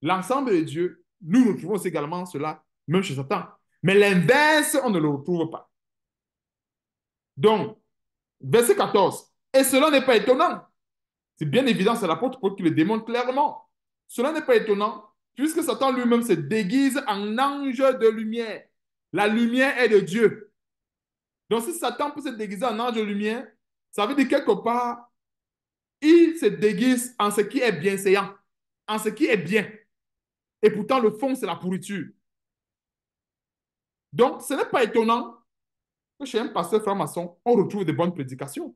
l'ensemble de Dieu, nous retrouvons également cela, même chez Satan. Mais l'inverse, on ne le retrouve pas. Donc, verset 14. Et cela n'est pas étonnant. C'est bien évident, c'est l'apôtre Paul qui le démontre clairement. Cela n'est pas étonnant, puisque Satan lui-même se déguise en ange de lumière. La lumière est de Dieu. Donc si Satan peut se déguiser en ange de lumière, ça veut dire quelque part, il se déguise en ce qui est bien-séant, en ce qui est bien. Et pourtant, le fond, c'est la pourriture. Donc, ce n'est pas étonnant chez un pasteur franc-maçon, on retrouve des bonnes prédications.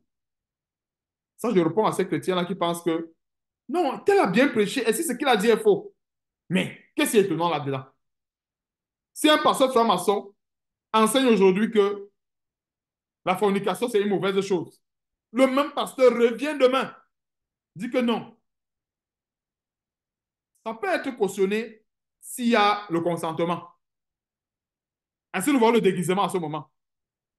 Ça, je réponds à ces chrétiens-là qui pensent que non, tel a bien prêché, et si ce qu'il a dit est faux. Mais qu'est-ce qui est étonnant là-dedans Si un pasteur franc-maçon enseigne aujourd'hui que la fornication, c'est une mauvaise chose, le même pasteur revient demain, dit que non. Ça peut être cautionné s'il y a le consentement. Ainsi, nous voyons le déguisement à ce moment.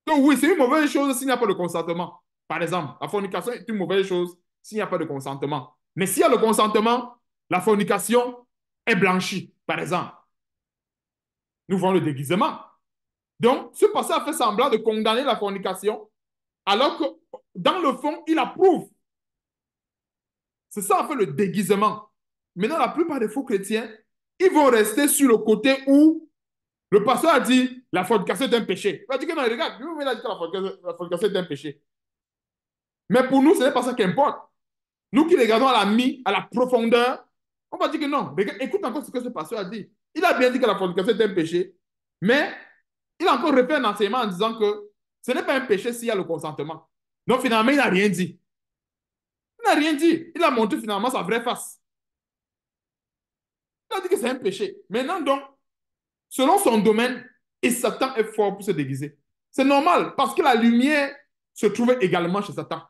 Donc oui, c'est une mauvaise chose s'il n'y a pas de consentement. Par exemple, la fornication est une mauvaise chose s'il n'y a pas de consentement. Mais s'il y a le consentement, la fornication est blanchie, par exemple. Nous voyons le déguisement. Donc, ce a fait semblant de condamner la fornication, alors que dans le fond, il approuve. C'est ça, en fait, le déguisement. Maintenant, la plupart des faux chrétiens, ils vont rester sur le côté où le pasteur a dit la fornication est un péché. Il a dit que non, regarde, lui il a dit que la fornication est un péché. Mais pour nous, ce n'est pas ça qui importe. Nous qui regardons à la mi, à la profondeur, on va dire que non. écoute encore ce que ce pasteur a dit. Il a bien dit que la fornication est un péché, mais il a encore refait un enseignement en disant que ce n'est pas un péché s'il y a le consentement. Donc finalement, il n'a rien dit. Il n'a rien dit. Il a montré finalement sa vraie face. Il a dit que c'est un péché. Maintenant donc, selon son domaine, et Satan est fort pour se déguiser. C'est normal, parce que la lumière se trouve également chez Satan.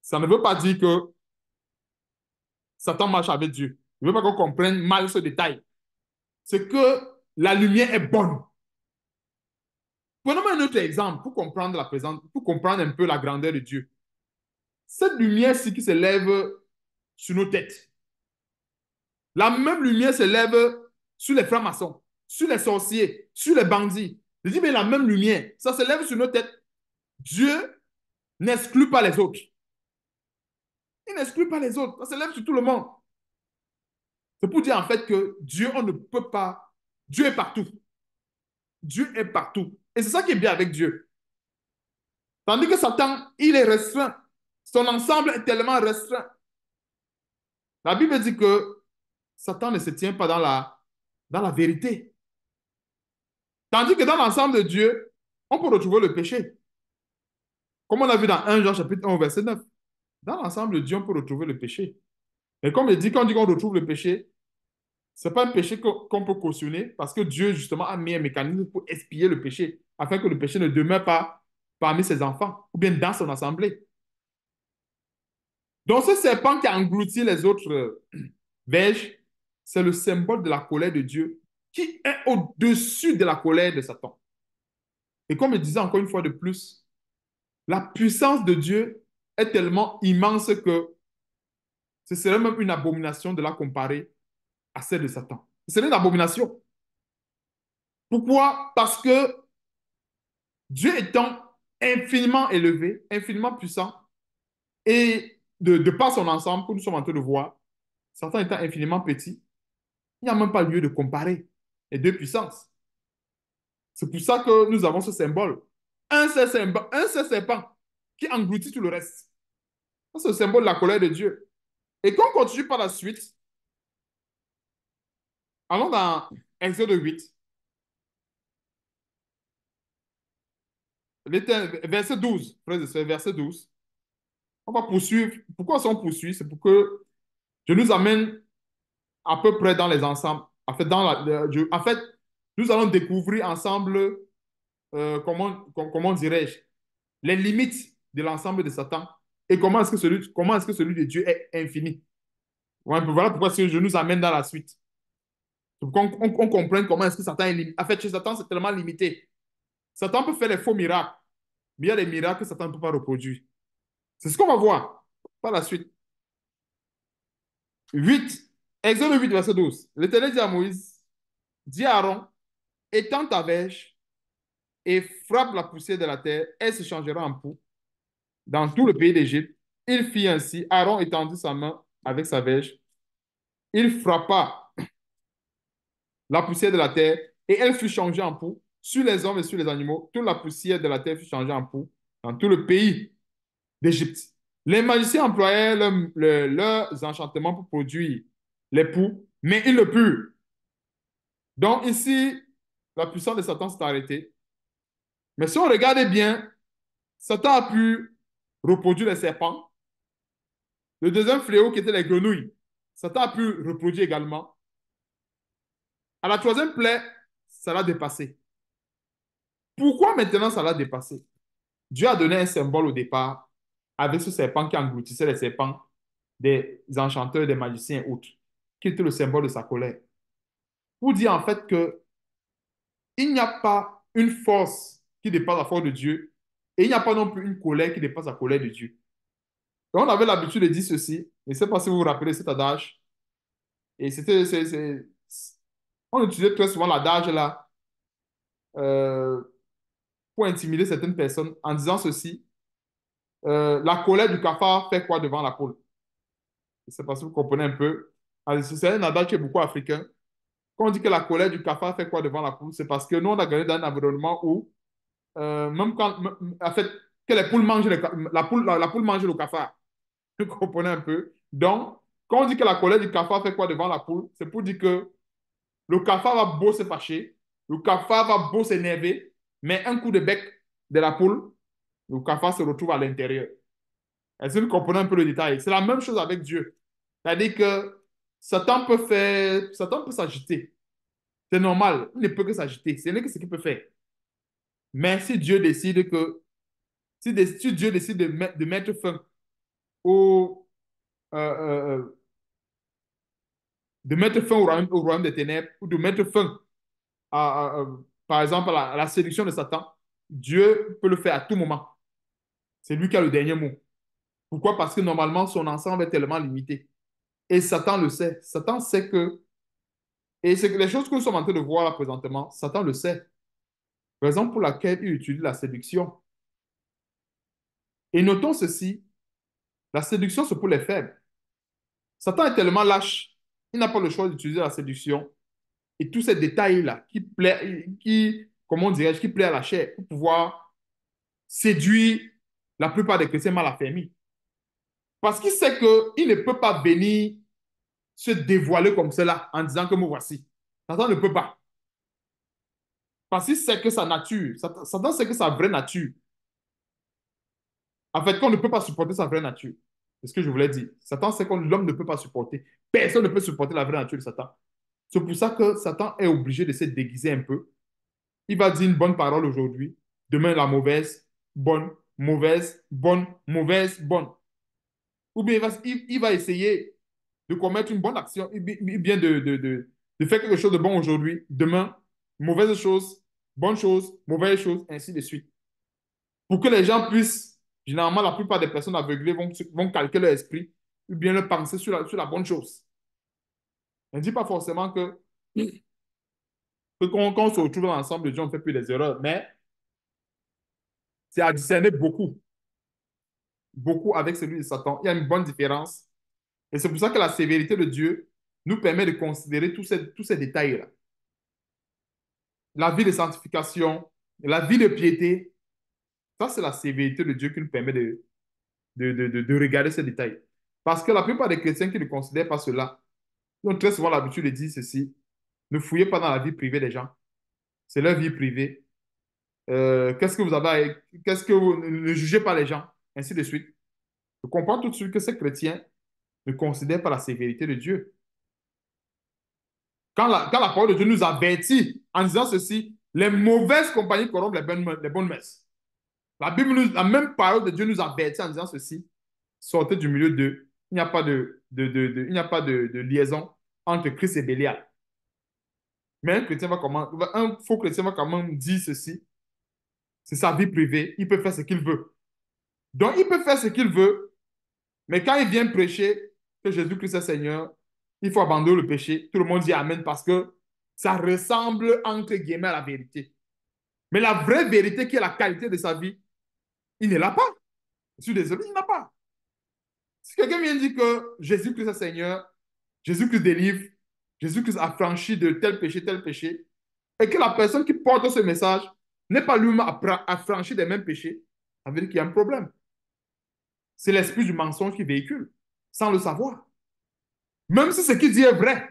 Ça ne veut pas dire que Satan marche avec Dieu. Je ne veux pas qu'on comprenne mal ce détail. C'est que la lumière est bonne. Prenons un autre exemple pour comprendre la présence, pour comprendre un peu la grandeur de Dieu. Cette lumière-ci qui se lève sur nos têtes, la même lumière s'élève sur les francs-maçons, sur les sorciers, sur les bandits. Je dis, mais la même lumière, ça se lève sur nos têtes. Dieu n'exclut pas les autres. Il n'exclut pas les autres. Ça se lève sur tout le monde. C'est pour dire en fait que Dieu, on ne peut pas. Dieu est partout. Dieu est partout. Et c'est ça qui est bien avec Dieu. Tandis que Satan, il est restreint. Son ensemble est tellement restreint. La Bible dit que Satan ne se tient pas dans la dans la vérité. Tandis que dans l'ensemble de Dieu, on peut retrouver le péché. Comme on a vu dans 1 Jean chapitre 1 verset 9. Dans l'ensemble de Dieu, on peut retrouver le péché. Mais comme je dis, quand on dit qu'on retrouve le péché, ce n'est pas un péché qu'on peut cautionner parce que Dieu, justement, a mis un mécanisme pour expier le péché, afin que le péché ne demeure pas parmi ses enfants ou bien dans son assemblée. Donc, ce serpent qui a englouti les autres euh, verges c'est le symbole de la colère de Dieu qui est au-dessus de la colère de Satan. Et comme je disais encore une fois de plus, la puissance de Dieu est tellement immense que ce serait même une abomination de la comparer à celle de Satan. Ce serait une abomination. Pourquoi Parce que Dieu étant infiniment élevé, infiniment puissant, et de, par son ensemble que nous sommes en train de voir, Satan étant infiniment petit, il n'y a même pas lieu de comparer les deux puissances. C'est pour ça que nous avons ce symbole. Un seul serpent qui engloutit tout le reste. C'est le symbole de la colère de Dieu. Et quand on continue par la suite, allons dans Exode 8. Verset 12, verset 12. On va poursuivre. Pourquoi on poursuit C'est pour que je nous amène à peu près dans les ensembles. En fait, nous allons découvrir ensemble, euh, comment, comment dirais-je, les limites de l'ensemble de Satan et comment est-ce que celui, comment est-ce que celui de Dieu est infini. Ben voilà pourquoi je nous amène dans la suite. Pour qu'on comprenne comment est-ce que Satan est limité. En fait, chez Satan, c'est tellement limité. Satan peut faire les faux miracles, mais il y a des miracles que Satan ne peut pas reproduire. C'est ce qu'on va voir par la suite. 8. Exode 8, verset 12. L'Éternel dit à Moïse, dit à Aaron, étends ta verge et frappe la poussière de la terre, elle se changera en poux. Dans tout le pays d'Égypte, il fit ainsi. Aaron étendit sa main avec sa verge. Il frappa la poussière de la terre et elle fut changée en poux. Sur les hommes et sur les animaux, toute la poussière de la terre fut changée en poux dans tout le pays d'Égypte. Les magiciens employaient leurs enchantements pour produire l'époux, mais il le pue. Donc ici, la puissance de Satan s'est arrêtée. Mais si on regarde bien, Satan a pu reproduire les serpents. Le deuxième fléau qui était les grenouilles, Satan a pu reproduire également. À la troisième plaie, ça l'a dépassé. Pourquoi maintenant ça l'a dépassé Dieu a donné un symbole au départ avec ce serpent qui engloutissait les serpents des enchanteurs, des magiciens et autres qui était le symbole de sa colère. Pour dire en fait que il n'y a pas une force qui dépasse la force de Dieu et il n'y a pas non plus une colère qui dépasse la colère de Dieu. Et on avait l'habitude de dire ceci, je ne sais pas si vous vous rappelez cet adage, et c'était, on utilisait très souvent l'adage là euh, pour intimider certaines personnes en disant ceci, euh, la colère du cafard fait quoi devant la poule Je ne sais pas si vous comprenez un peu c'est un adage qui est beaucoup africain. Quand on dit que la colère du cafard fait quoi devant la poule, c'est parce que nous, on a gagné dans un environnement où, euh, même quand, fait, que les la, poule, la, poule mange le cafard. Vous comprenez un peu? Donc, quand on dit que la colère du cafard fait quoi devant la poule, c'est pour dire que le cafard va beau se fâcher, le cafard va beau s'énerver, mais un coup de bec de la poule, le cafard se retrouve à l'intérieur. Est-ce que vous comprenez un peu le détail? C'est la même chose avec Dieu. C'est-à-dire que Satan peut faire, Satan peut s'agiter. C'est normal, il ne peut que s'agiter. C'est lui que ce qu'il peut faire. Mais si Dieu décide que, si, Dieu décide de, mettre, de mettre fin au, euh, euh, euh, de mettre fin au royaume, des ténèbres ou de mettre fin, à, par exemple, la, à la séduction de Satan, Dieu peut le faire à tout moment. C'est lui qui a le dernier mot. Pourquoi Parce que normalement, son ensemble est tellement limité. Et Satan le sait. Satan sait que. Et c'est que les choses que nous sommes en train de voir présentement, Satan le sait. Raison pour laquelle il utilise la séduction. Et notons ceci la séduction, c'est pour les faibles. Satan est tellement lâche, il n'a pas le choix d'utiliser la séduction et tous ces détails-là qui plaît, qui, comment dirais-je, qui plaît à la chair pour pouvoir séduire la plupart des chrétiens mal affermis. Parce qu'il sait qu'il ne peut pas venir se dévoiler comme cela en disant que me voici. Satan ne peut pas. Parce qu'il sait que sa nature, Satan sait que sa vraie nature. En fait, qu'on ne peut pas supporter sa vraie nature. C'est ce que je voulais dire. Satan sait que l'homme ne peut pas supporter. Personne ne peut supporter la vraie nature de Satan. C'est pour ça que Satan est obligé de se déguiser un peu. Il va dire une bonne parole aujourd'hui, demain la mauvaise, bonne, mauvaise, bonne, mauvaise, bonne ou bien il va, essayer de commettre une bonne action, ou bien de, de, faire quelque chose de bon aujourd'hui, demain, mauvaise chose, bonne chose, mauvaise chose, ainsi de suite. Pour que les gens puissent, généralement, la plupart des personnes aveuglées vont, calquer leur esprit ou bien leur penser sur la, la bonne chose. On ne dit pas forcément que, quand, on se retrouve ensemble, Dieu, on ne fait plus des erreurs, mais c'est à discerner beaucoup beaucoup avec celui de Satan. Il y a une bonne différence. Et c'est pour ça que la sévérité de Dieu nous permet de considérer tous ces, tous ces détails-là. La vie de sanctification, la vie de piété, ça c'est la sévérité de Dieu qui nous permet de, de, regarder ces détails. Parce que la plupart des chrétiens qui ne considèrent pas cela, ils ont très souvent l'habitude de dire ceci, ne fouillez pas dans la vie privée des gens. C'est leur vie privée. Euh, qu'est-ce que vous avez, qu'est-ce que vous ne jugez pas les gens ainsi de suite. Je comprends tout de suite que ces chrétiens ne considèrent pas la sévérité de Dieu. Quand la, parole de Dieu nous avertit en disant ceci, les mauvaises compagnies corrompent les bonnes, les messes. La Bible, la même parole de Dieu nous avertit en disant ceci, sortez du milieu d'eux. Il n'y a pas, de, il n'y a pas de, liaison entre Christ et Bélial. Mais un chrétien va comment, un faux chrétien va quand même dire ceci. C'est sa vie privée, il peut faire ce qu'il veut. Donc, il peut faire ce qu'il veut, mais quand il vient prêcher que Jésus-Christ est Seigneur, il faut abandonner le péché. Tout le monde dit Amen parce que ça ressemble entre guillemets à la vérité. Mais la vraie vérité qui est la qualité de sa vie, il ne l'a pas. Je suis désolé, il n'a pas. Si quelqu'un vient dire que Jésus-Christ est Seigneur, Jésus-Christ délivre, Jésus-Christ franchi de tel péché, tel péché, et que la personne qui porte ce message n'est pas lui-même affranchi des mêmes péchés, ça veut dire qu'il y a un problème c'est l'esprit du mensonge qui véhicule, sans le savoir. Même si ce qu'il dit est vrai.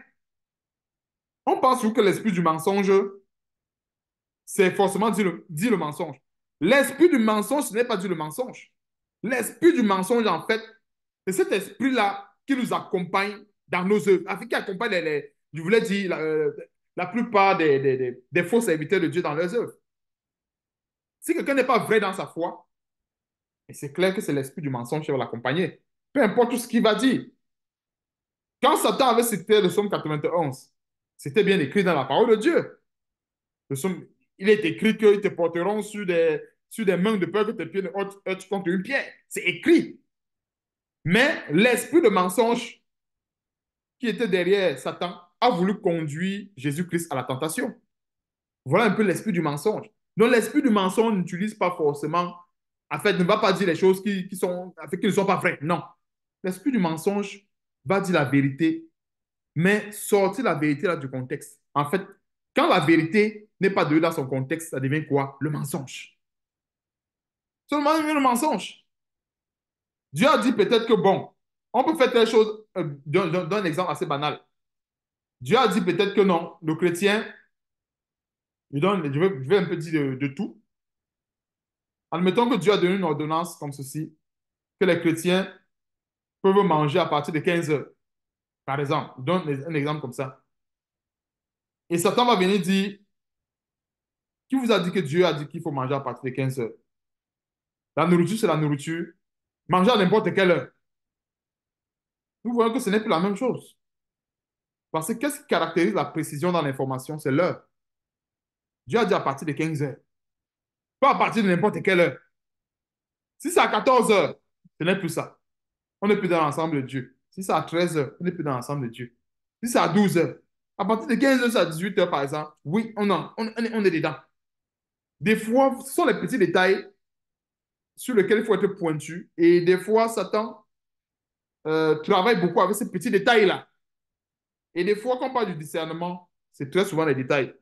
On pense que l'esprit du mensonge, c'est forcément dit le, mensonge. L'esprit du mensonge, ce n'est pas dit le mensonge. L'esprit du mensonge, en fait, c'est cet esprit-là qui nous accompagne dans nos œuvres, afin qui accompagne, les, je voulais dire, la, euh, la plupart des, fausses des, faux serviteurs de Dieu dans leurs œuvres. Si quelqu'un n'est pas vrai dans sa foi, et c'est clair que c'est l'esprit du mensonge qui va l'accompagner. Peu importe ce qu'il va dire. Quand Satan avait cité le psaume 91, c'était bien écrit dans la parole de Dieu. Le il est écrit qu'ils te porteront sur des, sur des mains de peur que tes pieds ne contre une pierre. C'est écrit. Mais l'esprit de mensonge qui était derrière Satan a voulu conduire Jésus-Christ à la tentation. Voilà un peu l'esprit du mensonge. Donc l'esprit du mensonge n'utilise pas forcément en fait, ne va pas dire les choses qui, qui sont, en fait, qui ne sont pas vraies. Non. L'esprit du mensonge va dire la vérité, mais sortir la vérité là du contexte. En fait, quand la vérité n'est pas de dans son contexte, ça devient quoi Le mensonge. Seulement le mensonge. Dieu a dit peut-être que bon, on peut faire telle chose. je Donne un exemple assez banal. Dieu a dit peut-être que non, le chrétien, je, donne, je, vais, un peu dire de tout. Admettons que Dieu a donné une ordonnance comme ceci, que les chrétiens peuvent manger à partir de 15 heures, par exemple. Je donne un exemple comme ça. Et Satan va venir dire, qui vous a dit que Dieu a dit qu'il faut manger à partir de 15 heures La nourriture, c'est la nourriture. Manger à n'importe quelle heure. Nous voyons que ce n'est plus la même chose. Parce que qu'est-ce qui caractérise la précision dans l'information C'est l'heure. Dieu a dit à partir de 15 heures. Pas à partir de n'importe quelle heure. Si c'est à 14 h ce n'est plus ça. On n'est plus dans l'ensemble de Dieu. Si c'est à 13 h on n'est plus dans l'ensemble de Dieu. Si c'est à 12 heures, à partir de 15 h à 18 h par exemple, oui, on, est, dedans. Des fois, ce sont les petits détails sur lesquels il faut être pointu. Et des fois, Satan euh, travaille beaucoup avec ces petits détails-là. Et des fois, quand on parle du discernement, c'est très souvent les détails.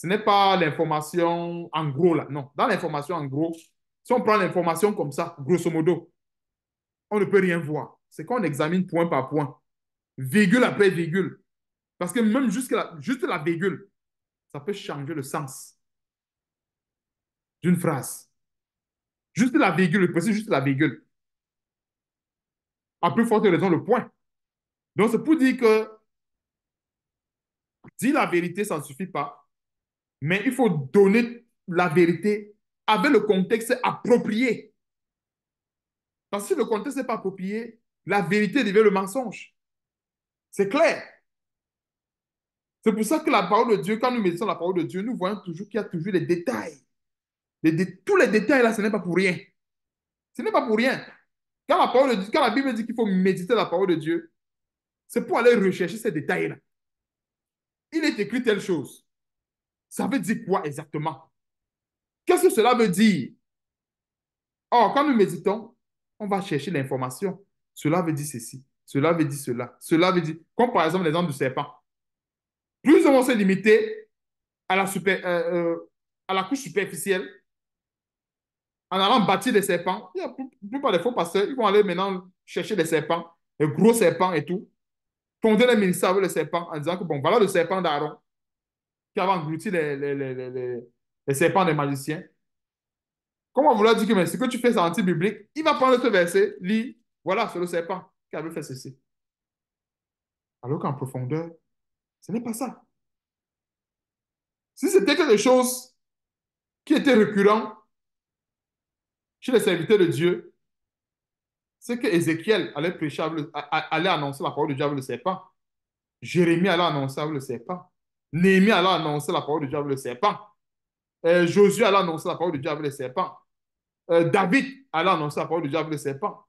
Ce n'est pas l'information en gros là. Non, dans l'information en gros, si on prend l'information comme ça, grosso modo, on ne peut rien voir. C'est qu'on examine point par point, virgule après virgule. Parce que même la, juste la virgule, ça peut changer le sens d'une phrase. Juste la virgule, précis, juste la virgule. À plus forte raison, le point. Donc, c'est pour dire que dire la vérité, ça ne suffit pas. Mais il faut donner la vérité avec le contexte approprié. Parce que si le contexte n'est pas approprié, la vérité devient le mensonge. C'est clair. C'est pour ça que la parole de Dieu, quand nous méditons la parole de Dieu, nous voyons toujours qu'il y a toujours des détails. tous les détails là, ce n'est pas pour rien. Ce n'est pas pour rien. Quand la, parole quand la Bible dit qu'il faut méditer la parole de Dieu, c'est pour aller rechercher ces détails-là. Il est écrit telle chose. Ça veut dire quoi exactement Qu'est-ce que cela veut dire Or, oh, quand nous méditons, on va chercher l'information. Cela veut dire ceci, cela veut dire cela, cela veut dire, comme par exemple l'exemple du serpent. Plus on va se limiter à la, super, euh, euh, à la couche superficielle, en allant bâtir des serpents, il y a plus, par des faux pasteurs, ils vont aller maintenant chercher des serpents, des gros serpents et tout, fonder les ministères avec le serpents, en disant que bon, voilà le serpent d'Aaron, qui avait englouti les, les, les, serpents des magiciens. Comment vouloir dire que mais ce que tu fais, c'est anti-biblique Il va prendre ce verset, lit, voilà, c'est le serpent qui avait fait ceci. Alors qu'en profondeur, ce n'est pas ça. Si c'était quelque chose qui était récurrent chez les serviteurs de Dieu, c'est que Ézéchiel allait prêcher, allait annoncer la parole du Dieu le serpent. Jérémie allait annoncer le serpent. Néhémie alla annoncer la parole de Dieu avec le serpent. Euh, Josué alla annoncer la parole de Dieu avec le serpent. Euh, David alla annoncer la parole de Dieu avec le serpent.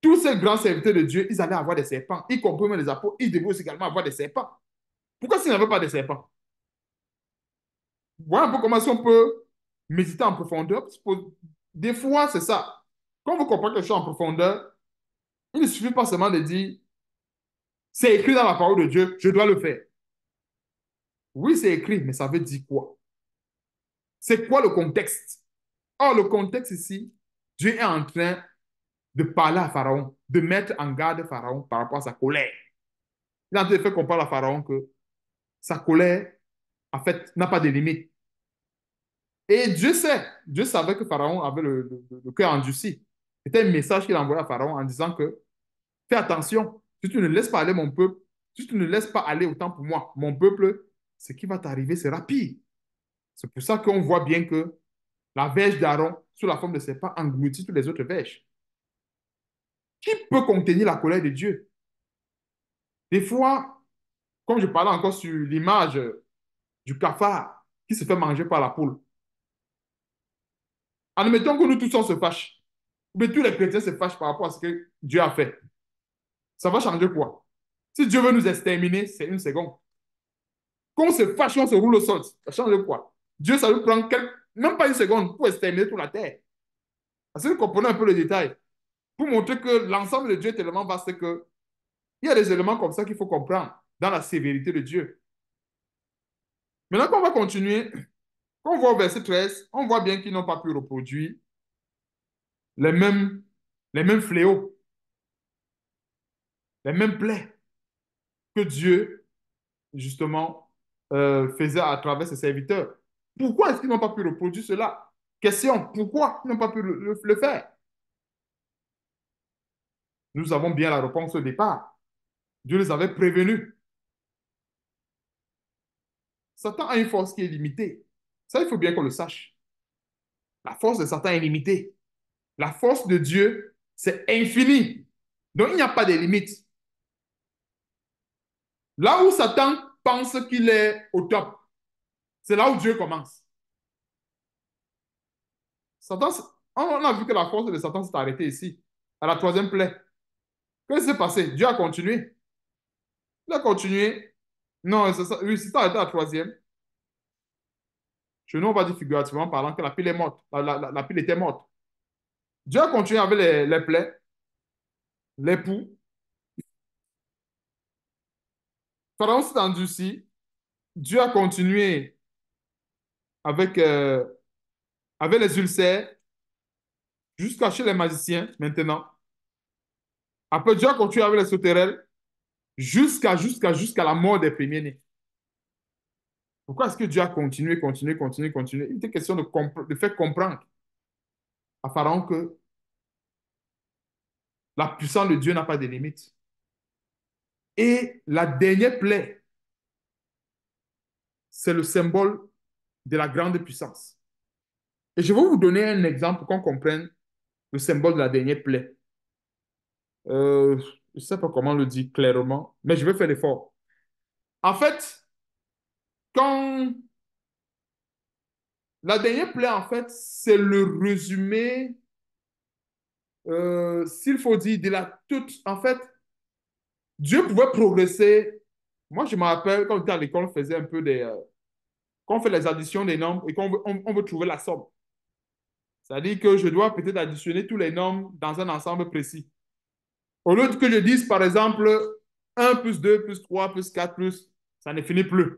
Tous ces grands serviteurs de Dieu, ils allaient avoir des serpents, ils comprenaient les apôtres, ils devaient aussi également avoir des serpents. Pourquoi s'ils n'avaient pas des serpents Voilà un peu comment on peut méditer en profondeur. Des fois, c'est ça. Quand vous comprenez quelque chose en profondeur, il ne suffit pas seulement de dire c'est écrit dans la parole de Dieu, je dois le faire. Oui, c'est écrit, mais ça veut dire quoi C'est quoi le contexte Or, le contexte ici, Dieu est en train de parler à Pharaon, de mettre en garde Pharaon par rapport à sa colère. Il a en train de faire comprendre à Pharaon que sa colère, en fait, n'a pas de limite. Et Dieu sait, Dieu savait que Pharaon avait le, le, cœur endurci. C'était un message qu'il envoyait à Pharaon en disant que fais attention, si tu ne laisses pas aller mon peuple, si tu ne laisses pas aller autant pour moi, mon peuple, ce qui va t'arriver c'est rapide. C'est pour ça qu'on voit bien que la verge d'Aaron, sous la forme de ses pas, engloutit toutes les autres verges. Qui peut contenir la colère de Dieu Des fois, comme je parlais encore sur l'image du cafard qui se fait manger par la poule, admettons que nous tous on se fâche, mais tous les chrétiens se fâchent par rapport à ce que Dieu a fait. Ça va changer quoi Si Dieu veut nous exterminer, c'est une seconde. Qu'on se fâche, on se roule au sol. Ça change quoi Dieu, ça lui prend quelques, même pas une seconde pour exterminer toute la terre. Parce que vous comprenez un peu le détail. Pour montrer que l'ensemble de Dieu est tellement vaste que il y a des éléments comme ça qu'il faut comprendre dans la sévérité de Dieu. Maintenant qu'on va continuer, quand on voit au verset 13, on voit bien qu'ils n'ont pas pu reproduire les mêmes, les mêmes fléaux, les mêmes plaies que Dieu, justement, euh, faisait à travers ses serviteurs. Pourquoi est-ce qu'ils n'ont pas pu reproduire cela Question, pourquoi ils n'ont pas pu le, faire Nous avons bien la réponse au départ. Dieu les avait prévenus. Satan a une force qui est limitée. Ça, il faut bien qu'on le sache. La force de Satan est limitée. La force de Dieu, c'est infini. Donc, il n'y a pas de limite. Là où Satan pense qu'il est au top. C'est là où Dieu commence. Satan, on a vu que la force de Satan s'est arrêtée ici, à la troisième plaie. Qu'est-ce qui s'est passé? Dieu a continué. Il a continué. Non, oui, à la troisième. Chez nous, on va dire figurativement parlant que la pile est morte. La, pile était morte. Dieu a continué avec les, les plaies, les poux, Pharaon s'est endurci. Dieu a continué avec, euh, avec les ulcères jusqu'à chez les magiciens maintenant. Après, Dieu a continué avec les sauterelles jusqu'à jusqu'à jusqu'à la mort des premiers-nés. Pourquoi est-ce que Dieu a continué, continué, continué, continué Il était question de, de faire comprendre à Pharaon que la puissance de Dieu n'a pas de limites. Et la dernière plaie, c'est le symbole de la grande puissance. Et je vais vous donner un exemple pour qu'on comprenne le symbole de la dernière plaie. Euh, je ne sais pas comment le dire clairement, mais je vais faire l'effort. En fait, quand la dernière plaie, en fait, c'est le résumé, euh, s'il faut dire, de la toute, en fait, Dieu pouvait progresser. Moi, je me rappelle quand on à l'école, on faisait un peu des. Euh, quand on fait les additions des nombres et qu'on veut, on, veut trouver la somme. C'est-à-dire que je dois peut-être additionner tous les nombres dans un ensemble précis. Au lieu que je dise, par exemple, 1 plus 2 plus 3 plus 4 plus, ça ne finit plus.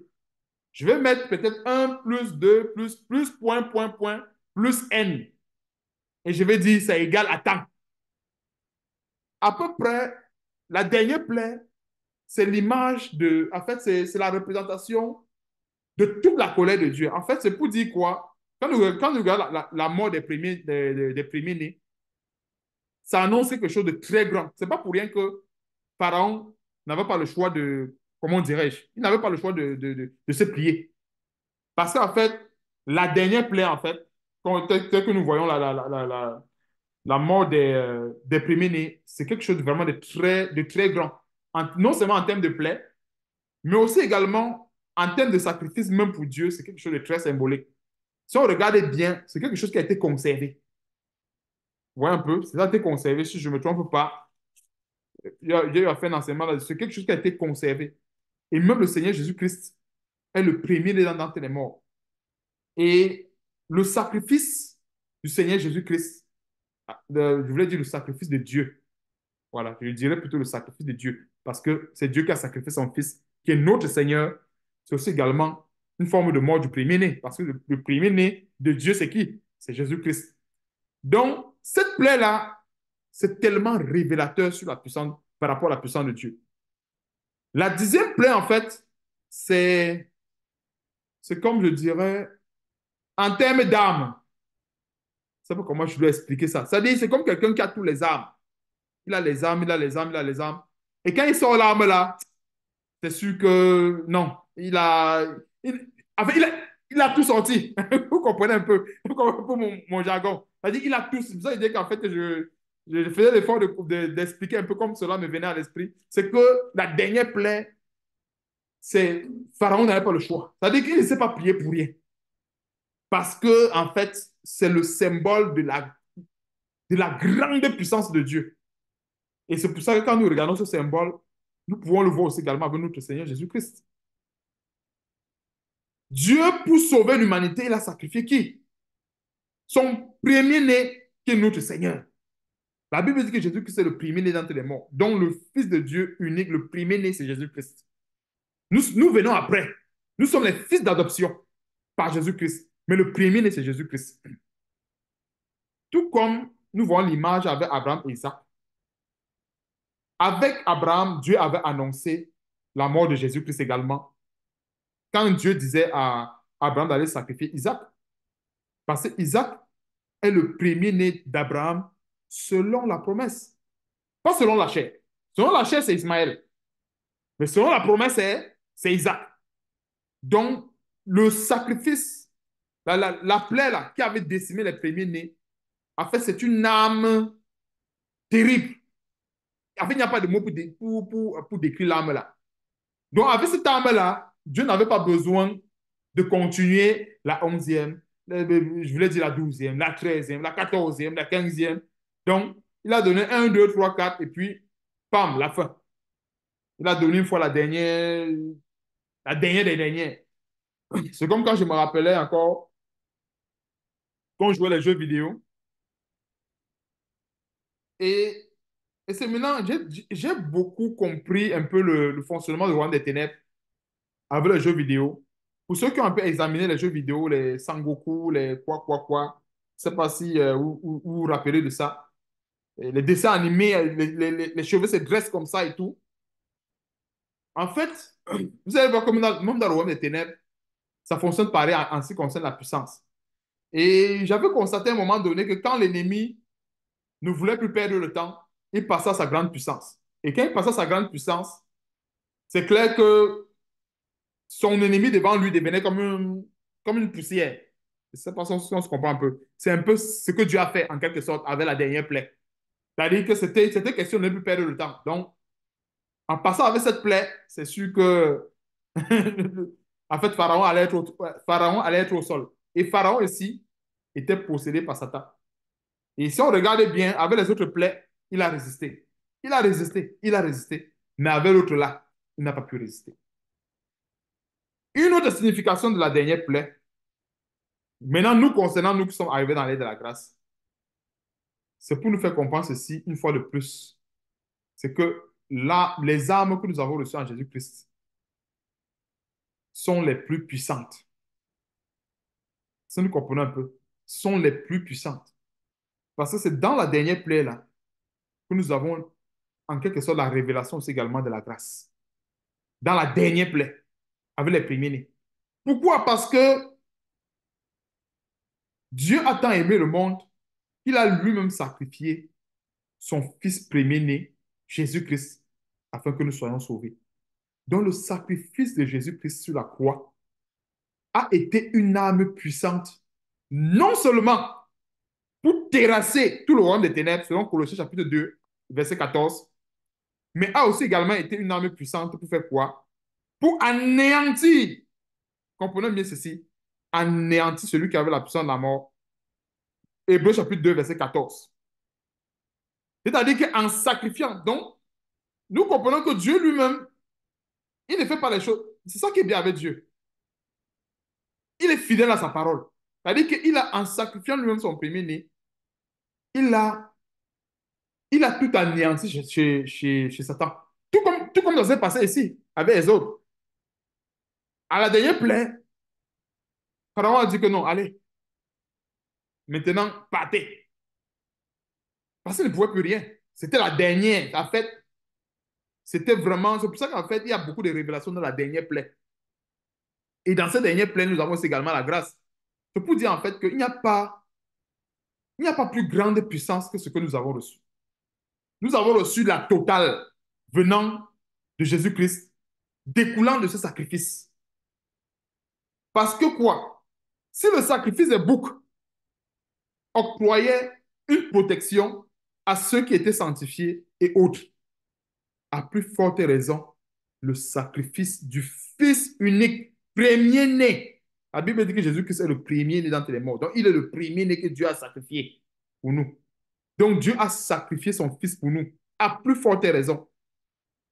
Je vais mettre peut-être 1 plus 2 plus plus point, point, point, plus n. Et je vais dire, c'est égal à temps. À peu près la dernière plaie, c'est l'image de, en fait, c'est la représentation de toute la colère de Dieu. En fait, c'est pour dire quoi Quand on regarde la, mort des premiers, des, nés ça annonce quelque chose de très grand. C'est pas pour rien que Pharaon n'avait pas le choix de, comment dirais-je, il n'avait pas le choix de, se plier. Parce qu'en fait, la dernière plaie, en fait, que nous voyons la... la là la mort euh, des, premiers-nés, c'est quelque chose vraiment de très, de très grand. non seulement en termes de plaie, mais aussi également en termes de sacrifice, même pour Dieu, c'est quelque chose de très symbolique. Si on regarde bien, c'est quelque chose qui a été conservé. Vous voyez un peu, c'est ça a été conservé, si je ne me trompe pas. Il y a, eu un fait fait un là C'est quelque chose qui a été conservé. Et même le Seigneur Jésus-Christ est le premier des d'entre les morts. Et le sacrifice du Seigneur Jésus-Christ je voulais dire le sacrifice de Dieu. Voilà, je dirais plutôt le sacrifice de Dieu, parce que c'est Dieu qui a sacrifié son Fils, qui est notre Seigneur. C'est aussi également une forme de mort du premier-né, parce que le, premier-né de Dieu, c'est qui C'est Jésus-Christ. Donc, cette plaie-là, c'est tellement révélateur sur la puissance, par rapport à la puissance de Dieu. La dixième plaie, en fait, c'est, c'est comme je dirais, en termes d'âme sais pas comment je dois expliquer ça. cest dit c'est comme quelqu'un qui a tous les armes. Il a les armes, il a les armes, il a les armes. Et quand il sort l'arme là, c'est sûr que non, il a, il, a, tout sorti. Vous comprenez un peu, mon, jargon. il a tout. C'est pour ça qu'en fait, je, faisais l'effort d'expliquer un peu comme cela me venait à l'esprit. C'est que la dernière plaie, c'est Pharaon n'avait pas le choix. C'est-à-dire qu'il ne s'est pas prier pour rien. Parce que, en fait, c'est le symbole de la, de la grande puissance de Dieu. Et c'est pour ça que quand nous regardons ce symbole, nous pouvons le voir aussi également avec notre Seigneur Jésus-Christ. Dieu, pour sauver l'humanité, il a sacrifié qui Son premier-né, qui est notre Seigneur. La Bible dit que Jésus-Christ est le premier-né d'entre les morts. Donc, le Fils de Dieu unique, le premier-né, c'est Jésus-Christ. nous venons après. Nous sommes les fils d'adoption par Jésus-Christ. Mais le premier, né c'est Jésus-Christ. Tout comme nous voyons l'image avec Abraham et Isaac. Avec Abraham, Dieu avait annoncé la mort de Jésus-Christ également. Quand Dieu disait à Abraham d'aller sacrifier Isaac, parce que Isaac est le premier-né d'Abraham selon la promesse, pas selon la chair. Selon la chair, c'est Ismaël. Mais selon la promesse, c'est Isaac. Donc, le sacrifice la, plaie là, qui avait décimé les premiers-nés, en fait, c'est une âme terrible. En fait, il n'y a pas de mot pour, décrire l'âme là. Donc, avec cette âme là, Dieu n'avait pas besoin de continuer la onzième, euh, euh, je voulais dire la douzième, la treizième, la quatorzième, la quinzième. Donc, il a donné un, deux, trois, quatre, et puis, pam, la fin. Il a donné une fois la dernière, la dernière des dernières. C'est comme quand je me rappelais encore je jouait les jeux vidéo. Et, c'est maintenant, j'ai beaucoup compris un peu le, fonctionnement de royaume des ténèbres avec les jeux vidéo. Pour ceux qui ont un peu examiné les jeux vidéo, les Sangoku, les quoi, quoi, quoi, je ne sais pas si euh, vous, vous, rappelez de ça. les dessins animés, les, cheveux se dressent comme ça et tout. En fait, vous allez voir comme même dans le des ténèbres, ça fonctionne pareil en ce qui concerne la puissance. Et j'avais constaté à un moment donné que quand l'ennemi ne voulait plus perdre le temps, il passa sa grande puissance. Et quand il passa sa grande puissance, c'est clair que son ennemi devant lui devenait comme, comme une poussière. Je sais pas si on se comprend un peu. C'est un peu ce que Dieu a fait, en quelque sorte, avec la dernière plaie. C'est-à-dire que c'était, c'était question de ne plus perdre le temps. Donc, en passant avec cette plaie, c'est sûr que, en fait, Pharaon allait, être Pharaon allait être au sol. Et Pharaon ici était possédé par Satan. Et si on regardait bien, avec les autres plaies, il a résisté. Il a résisté, il a résisté. Mais avec l'autre là, il n'a pas pu résister. Une autre signification de la dernière plaie, maintenant nous concernant, nous qui sommes arrivés dans l'aide de la grâce, c'est pour nous faire comprendre ceci une fois de plus. C'est que les armes que nous avons reçues en Jésus-Christ sont les plus puissantes si nous comprenons un peu, sont les plus puissantes. Parce que c'est dans la dernière plaie là que nous avons en quelque sorte la révélation aussi également de la grâce. Dans la dernière plaie, avec les premiers-nés. Pourquoi Parce que Dieu a tant aimé le monde qu'il a lui-même sacrifié son Fils premier-né, Jésus-Christ, afin que nous soyons sauvés. Dans le sacrifice de Jésus-Christ sur la croix, a été une arme puissante, non seulement pour terrasser tout le royaume des ténèbres, selon Colossiens chapitre 2, verset 14, mais a aussi également été une arme puissante pour faire quoi Pour anéantir, comprenez bien ceci, anéantir celui qui avait la puissance de la mort. Hébreu chapitre 2, verset 14. C'est-à-dire qu'en sacrifiant, donc, nous comprenons que Dieu lui-même, il ne fait pas les choses. C'est ça qui est bien avec Dieu. Il est fidèle à sa parole. C'est-à-dire qu'il a, en sacrifiant lui-même son premier-né, il a, il a tout anéanti chez, chez, Satan. Tout comme, tout comme ça s'est passé ici, avec les autres. À la dernière plaie, Pharaon a dit que non, allez. Maintenant, partez. Parce qu'il ne pouvait plus rien. C'était la dernière. En fait, c'était vraiment. C'est pour ça qu'en fait, il y a beaucoup de révélations dans la dernière plaie. Et dans ce dernier plaine, nous avons aussi également la grâce. C'est pour dire en fait qu'il n'y a pas, il n'y a pas plus grande puissance que ce que nous avons reçu. Nous avons reçu la totale venant de Jésus-Christ, découlant de ce sacrifice. Parce que quoi Si le sacrifice des boucs octroyait une protection à ceux qui étaient sanctifiés et autres, à plus forte raison, le sacrifice du Fils unique Premier-né. La Bible dit que Jésus-Christ est le premier-né d'entre les morts. Donc, il est le premier-né que Dieu a sacrifié pour nous. Donc, Dieu a sacrifié son Fils pour nous, à plus forte raison.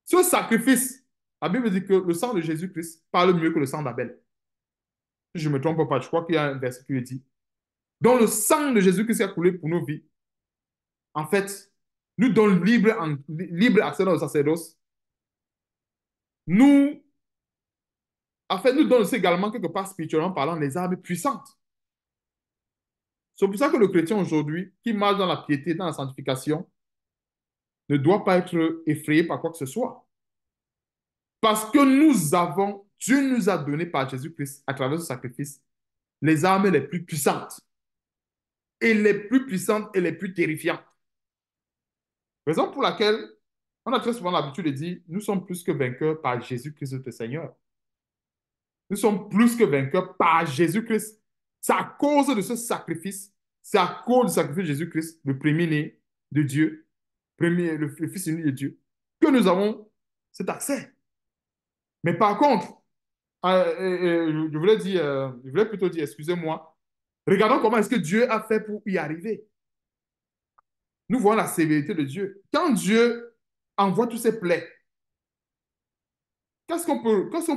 Ce sacrifice, la Bible dit que le sang de Jésus-Christ parle mieux que le sang d'Abel. je ne me trompe pas, je crois qu'il y a un verset qui le dit. Dans le sang de Jésus-Christ a coulé pour nos vies, en fait, nous donne libre, libre accès dans le sacerdoce, nous afin de nous donner également, quelque part spirituellement parlant, les armes puissantes. C'est pour ça que le chrétien aujourd'hui, qui marche dans la piété, dans la sanctification, ne doit pas être effrayé par quoi que ce soit. Parce que nous avons, Dieu nous a donné par Jésus-Christ, à travers ce sacrifice, les armes les plus puissantes. Et les plus puissantes et les plus terrifiantes. Raison pour laquelle on a très souvent l'habitude de dire, nous sommes plus que vainqueurs par Jésus-Christ, notre Seigneur. Nous sommes plus que vainqueurs par Jésus-Christ. C'est à cause de ce sacrifice, c'est à cause du sacrifice de Jésus-Christ, le premier-né de Dieu, premier, le, Fils unique de Dieu, que nous avons cet accès. Mais par contre, euh, euh, euh, je, voulais dire, je voulais plutôt dire, excusez-moi, regardons comment est-ce que Dieu a fait pour y arriver. Nous voyons la sévérité de Dieu. Quand Dieu envoie tous ses plaies, Qu'est-ce qu'on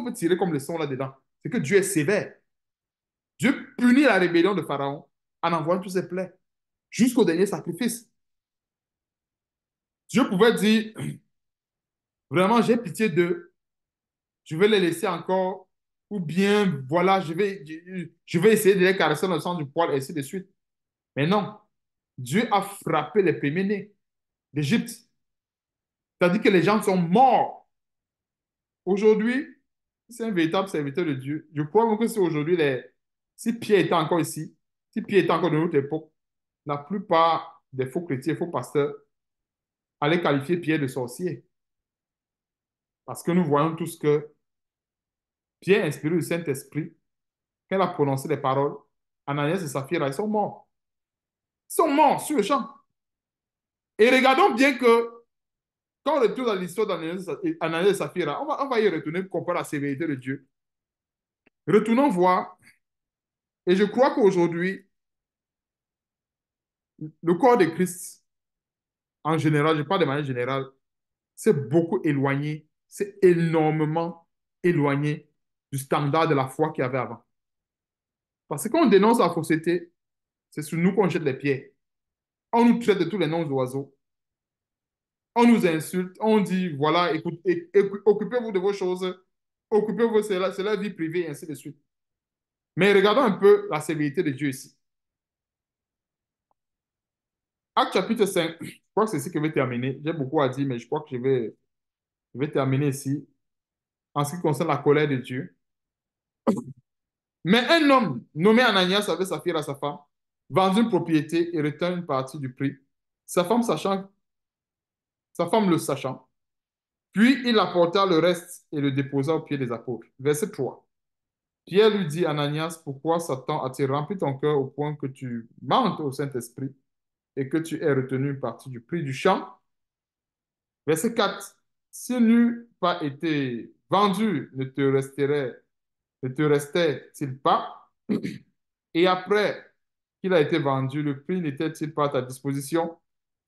peut, tirer comme leçon là-dedans C'est que Dieu est sévère. Dieu punit la rébellion de Pharaon en envoyant tous ses plaies jusqu'au dernier sacrifice. Dieu pouvait dire, vraiment, j'ai pitié d'eux. Je vais les laisser encore. Ou bien, voilà, je vais, je vais essayer de les caresser dans le sang du poil, et ainsi de suite. Mais non, Dieu a frappé les premiers d'Égypte. C'est-à-dire que les gens sont morts Aujourd'hui, c'est un véritable serviteur de Dieu. Je crois que si aujourd'hui, les... si Pierre était encore ici, si Pierre était encore de notre époque, la plupart des faux chrétiens, faux pasteurs allaient qualifier Pierre de sorcier. Parce que nous voyons tous que Pierre, inspiré du Saint-Esprit, qu'elle a prononcé les paroles, Ananias et Saphira, ils sont morts. Ils sont morts sur le champ. Et regardons bien que quand on retourne dans l'histoire d'Ananias et Saphira, on va, y retourner pour comprendre la sévérité de Dieu. Retournons voir. Et je crois qu'aujourd'hui, le corps de Christ, en général, je parle de manière générale, c'est beaucoup éloigné, c'est énormément éloigné du standard de la foi qu'il y avait avant. Parce que quand on dénonce la fausseté, c'est sur nous qu'on jette les pieds. On nous traite de tous les noms d'oiseaux on nous insulte, on dit, voilà, écoute, occupez-vous de vos choses, occupez-vous, c'est la, vie privée, et ainsi de suite. Mais regardons un peu la sévérité de Dieu ici. Acte chapitre 5, je crois que c'est ce que je vais terminer. J'ai beaucoup à dire, mais je crois que je vais, terminer ici. En ce qui concerne la colère de Dieu. Mais un homme nommé Ananias avait sa fille à sa femme, vend une propriété et retient une partie du prix. Sa femme, sachant sa femme le sachant. Puis il apporta le reste et le déposa au pied des apôtres. Verset 3. Pierre lui dit, Ananias, pourquoi Satan a-t-il rempli ton cœur au point que tu mentes au Saint-Esprit et que tu aies retenu une partie du prix du champ Verset 4. S'il n'eût pas été vendu, ne te resterait, ne te restait-il pas Et après qu'il a été vendu, le prix n'était-il pas à ta disposition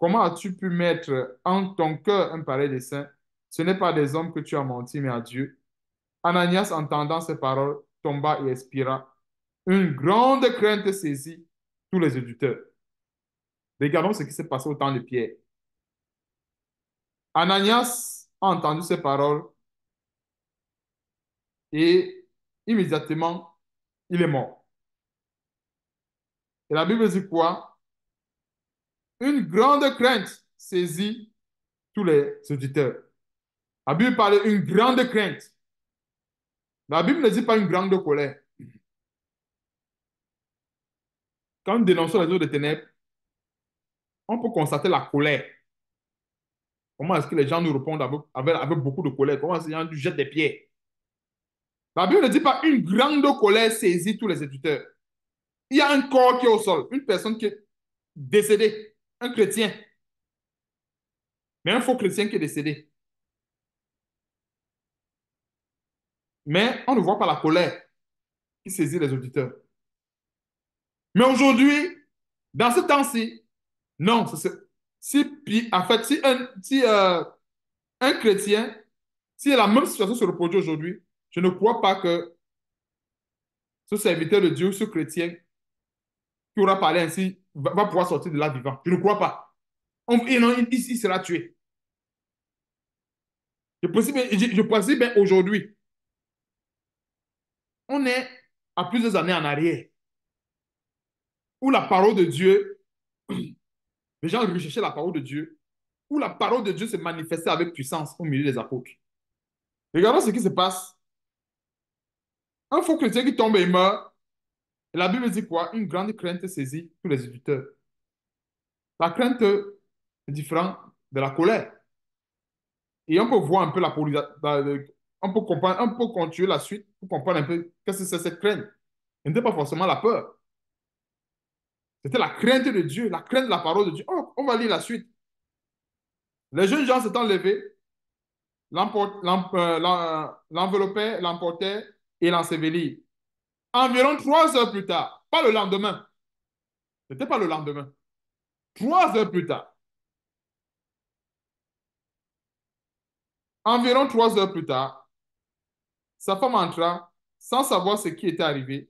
Comment as-tu pu mettre en ton cœur un pareil dessein Ce n'est pas des hommes que tu as menti, mais à Dieu. Ananias, entendant ces paroles, tomba et expira. Une grande crainte saisit tous les auditeurs. Regardons ce qui s'est passé au temps de Pierre. Ananias a entendu ces paroles et immédiatement, il est mort. Et la Bible dit quoi une grande crainte saisit tous les auditeurs. La Bible parle d'une grande crainte. La Bible ne dit pas une grande colère. Quand nous dénonçons les eaux de ténèbres, on peut constater la colère. Comment est-ce que les gens nous répondent avec, beaucoup de colère Comment est-ce que les gens nous jettent des pieds? La Bible ne dit pas une grande colère saisit tous les éditeurs. Il y a un corps qui est au sol, une personne qui est décédée un chrétien, mais un faux chrétien qui est décédé. Mais on ne voit pas la colère qui saisit les auditeurs. Mais aujourd'hui, dans ce temps-ci, non, si, en fait, si, un, euh, un chrétien, si la même situation se reproduit aujourd'hui, je ne crois pas que ce serviteur de Dieu, ce chrétien, qui aura parlé ainsi va, pouvoir sortir de là vivant. Je ne crois pas. et non, il, sera tué. Je pense je, aujourd'hui, on est à plusieurs années en arrière, où la parole de Dieu, les gens recherchaient la parole de Dieu, où la parole de Dieu se manifestait avec puissance au milieu des apôtres. Regardons ce qui se passe. Un faux chrétien qui tombe et meurt, et la Bible dit quoi Une grande crainte saisit tous les éditeurs. La crainte est différente de la colère. Et on peut voir un peu la, on peut comprendre, on peut continuer la suite pour comprendre un peu qu'est-ce que c'est cette crainte. Ce n'était pas forcément la peur. C'était la crainte de Dieu, la crainte de la parole de Dieu. Oh, on va lire la suite. Les jeunes gens s'étaient levés, euh, l'enveloppaient, l'emportaient et l'ensevelirent. Environ trois heures plus tard, pas le lendemain. Ce n'était pas le lendemain. Trois heures plus tard. Environ trois heures plus tard, sa femme entra sans savoir ce qui était arrivé.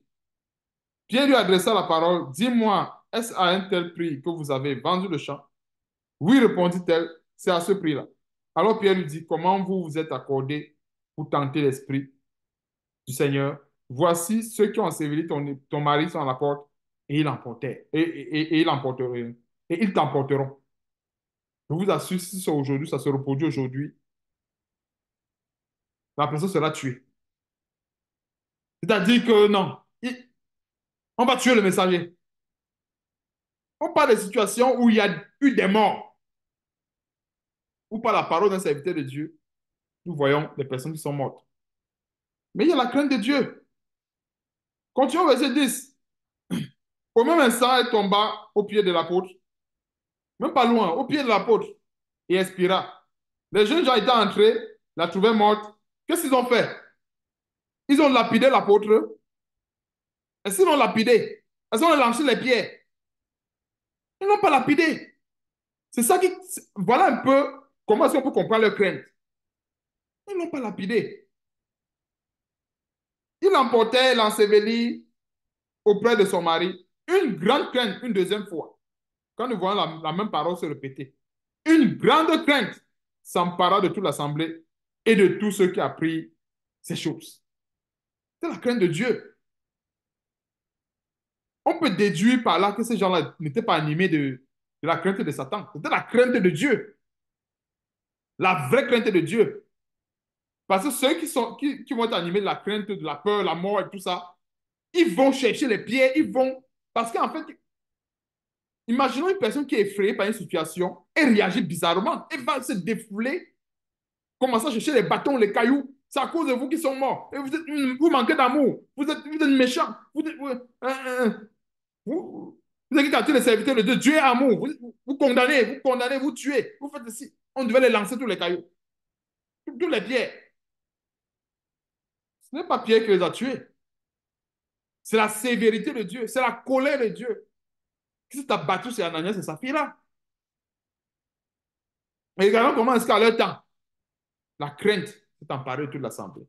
Pierre lui adressa la parole Dis-moi, est-ce à un tel prix que vous avez vendu le champ Oui, répondit-elle, c'est à ce prix-là. Alors Pierre lui dit Comment vous vous êtes accordé pour tenter l'esprit du Seigneur Voici ceux qui ont enseveli ton, mari sur la porte et ils l'emportaient. Et, et, et, et, ils t'emporteront. Je vous assure, si ça aujourd'hui, ça se reproduit aujourd'hui, la personne sera tuée. C'est-à-dire que non, on va tuer le messager. On parle des situations où il y a eu des morts. Ou par la parole d'un serviteur de Dieu, nous voyons des personnes qui sont mortes. Mais il y a la crainte de Dieu. Continuons verset 10. Au même instant, elle tomba au pied de l'apôtre, même pas loin, au pied de l'apôtre, et expira. Les jeunes gens étaient entrés, la trouvaient morte. Qu'est-ce qu'ils ont fait Ils ont lapidé l'apôtre. Est-ce qu'ils l'ont lapidé Elles ont lancé les pierres Ils n'ont pas lapidé. C'est ça qui. Voilà un peu comment on peut comprendre leur crainte. Ils n'ont pas lapidé. Il emportait l'enseveli auprès de son mari. Une grande crainte, une deuxième fois. Quand nous voyons la, même parole se répéter, une grande crainte s'empara de toute l'assemblée et de tous ceux qui appris ces choses. C'est la crainte de Dieu. On peut déduire par là que ces gens-là n'étaient pas animés de la crainte de Satan. C'était la crainte de Dieu. La vraie crainte de Dieu. Parce que ceux qui, sont, qui, vont être animés de la crainte, de la peur, la mort et tout ça, ils vont chercher les pierres, ils vont. Parce qu'en fait, imaginons une personne qui est effrayée par une situation et réagit bizarrement. Elle va se défouler, commencer à chercher les bâtons, les cailloux. C'est à cause de vous qui sont morts. Et vous, hmm, vous manquez d'amour. Vous êtes, vous méchant. Vous, êtes, vous, euh, euh, euh. les serviteurs de Dieu. Dieu est amour. Vous, vous condamnez, vous condamnez, vous tuez. Vous faites ceci. On devait les lancer tous les cailloux, tous les pierres. Ce n'est pas Pierre qui les a tués. C'est la sévérité de Dieu. C'est la colère de Dieu. Qui s'est abattu sur Ananias et sa fille-là. Et comment est-ce qu'à leur temps, la crainte s'est emparée de toute l'assemblée.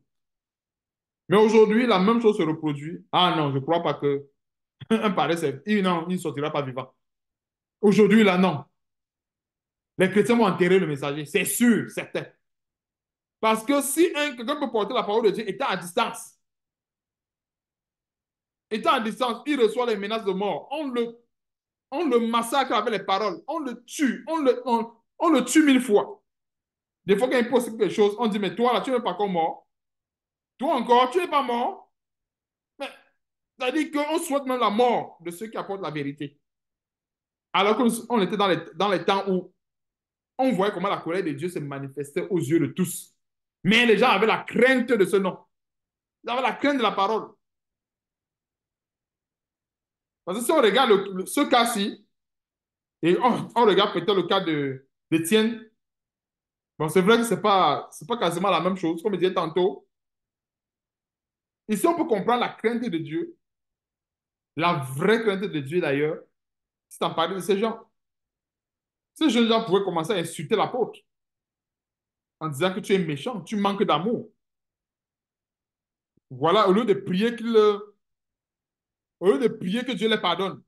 Mais aujourd'hui, la même chose se reproduit. Ah non, je ne crois pas que un pareil, il ne sortira pas vivant. Aujourd'hui, là, non. Les chrétiens vont enterrer le messager, c'est sûr, certain. Parce que si quelqu'un peut porter la parole de Dieu étant à distance, étant à distance, il reçoit les menaces de mort. On le, massacre avec les paroles. On le tue. On le, tue mille fois. Des fois, qu'il il pose quelque chose, on dit, mais toi, là, tu n'es pas encore mort. Toi encore, tu n'es pas mort. Mais c'est-à-dire qu'on souhaite même la mort de ceux qui apportent la vérité. Alors qu'on était dans les, dans les temps où on voyait comment la colère de Dieu se manifestait aux yeux de tous. Mais les gens avaient la crainte de ce nom. Ils avaient la crainte de la parole. Parce que si on regarde ce cas-ci, et on, regarde peut-être le cas de d'Étienne, bon, c'est vrai que ce n'est pas, pas quasiment la même chose, comme je disais tantôt. Ici, on peut comprendre la crainte de Dieu, la vraie crainte de Dieu d'ailleurs, c'est en parler de ces gens. Ces jeunes gens pouvaient commencer à insulter l'apôtre en disant que tu es méchant, tu manques d'amour. Voilà, au lieu de prier qu'il de prier que Dieu les pardonne,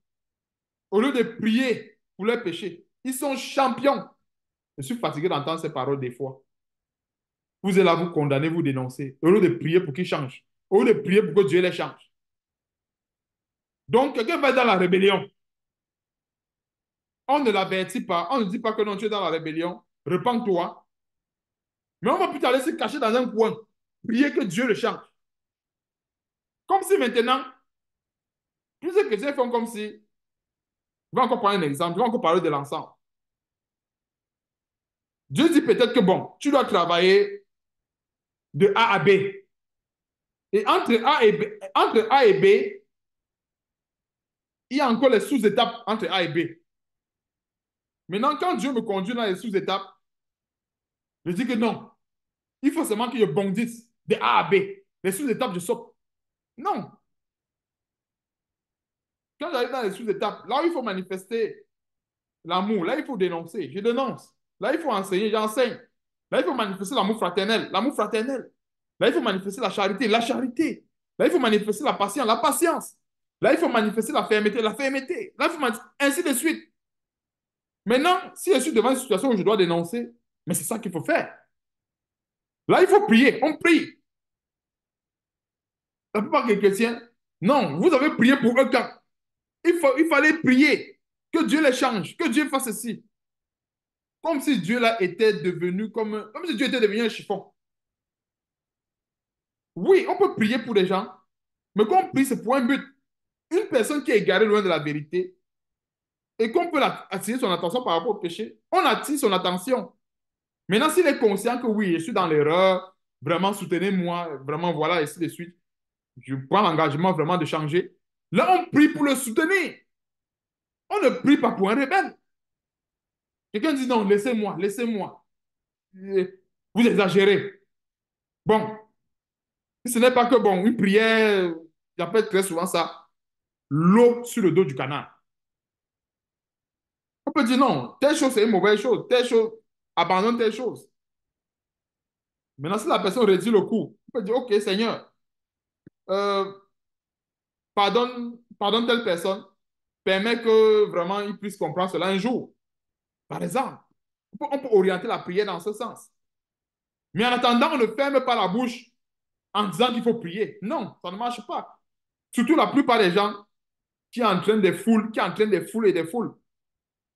au lieu de prier pour leurs péchés, ils sont champions. Je suis fatigué d'entendre ces paroles des fois. Vous êtes là, vous condamnez, vous dénoncez. Au lieu de prier pour qu'ils changent, au lieu de prier pour que Dieu les change. Donc, quelqu'un va dans la rébellion. On ne l'avertit pas. On ne dit pas que non, tu es dans la rébellion. Repends-toi. Mais on va plutôt aller se cacher dans un coin, prier que Dieu le change. Comme si maintenant, plusieurs chrétiens font comme si. Je vais encore prendre un exemple, je vais encore parler de l'ensemble. Dieu dit peut-être que bon, tu dois travailler de A à B. Et entre A et B, entre a et B il y a encore les sous-étapes entre A et B. Maintenant, quand Dieu me conduit dans les sous-étapes, je dis que non, il faut seulement que je bondisse de A à B. Les sous-étapes, je saute. Non. Quand j'arrive dans les sous-étapes, là où il faut manifester l'amour, là il faut dénoncer, je dénonce. Là il faut enseigner, j'enseigne. Là il faut manifester l'amour fraternel, l'amour fraternel. Là il faut manifester la charité, la charité. Là il faut manifester la patience, la patience. Là il faut manifester la fermeté, la fermeté. Là il faut manifester... ainsi de suite. Maintenant, si je suis devant une situation où je dois dénoncer, mais c'est ça qu'il faut faire. Là, il faut prier. On prie. La plupart des chrétiens, non, vous avez prié pour un cas. Il, faut, il fallait prier que Dieu les change, que Dieu fasse ceci. Comme si Dieu était devenu comme, comme si Dieu était devenu un chiffon. Oui, on peut prier pour des gens, mais quand on prie, c'est pour un but. Une personne qui est égarée loin de la vérité et qu'on peut attirer son attention par rapport au péché, on attire son attention Maintenant, s'il est conscient que oui, je suis dans l'erreur, vraiment soutenez-moi, vraiment voilà, et ainsi de suite, je prends l'engagement vraiment de changer. Là, on prie pour le soutenir. On ne prie pas pour un rebelle. Quelqu'un dit non, laissez-moi, laissez-moi. Vous exagérez. Bon, ce n'est pas que, bon, une prière, j'appelle très souvent ça, l'eau sur le dos du canard. On peut dire non, telle chose c'est une mauvaise chose, telle chose, abandonne telle chose. Maintenant, si la personne réduit le coup, on peut dire, OK, Seigneur, euh, pardonne, pardonne telle personne, permet que vraiment il puisse comprendre cela un jour. Par exemple, on peut, on peut orienter la prière dans ce sens. Mais en attendant, on ne ferme pas la bouche en disant qu'il faut prier. Non, ça ne marche pas. Surtout la plupart des gens qui entraînent des foules, qui entraînent des foules et des foules.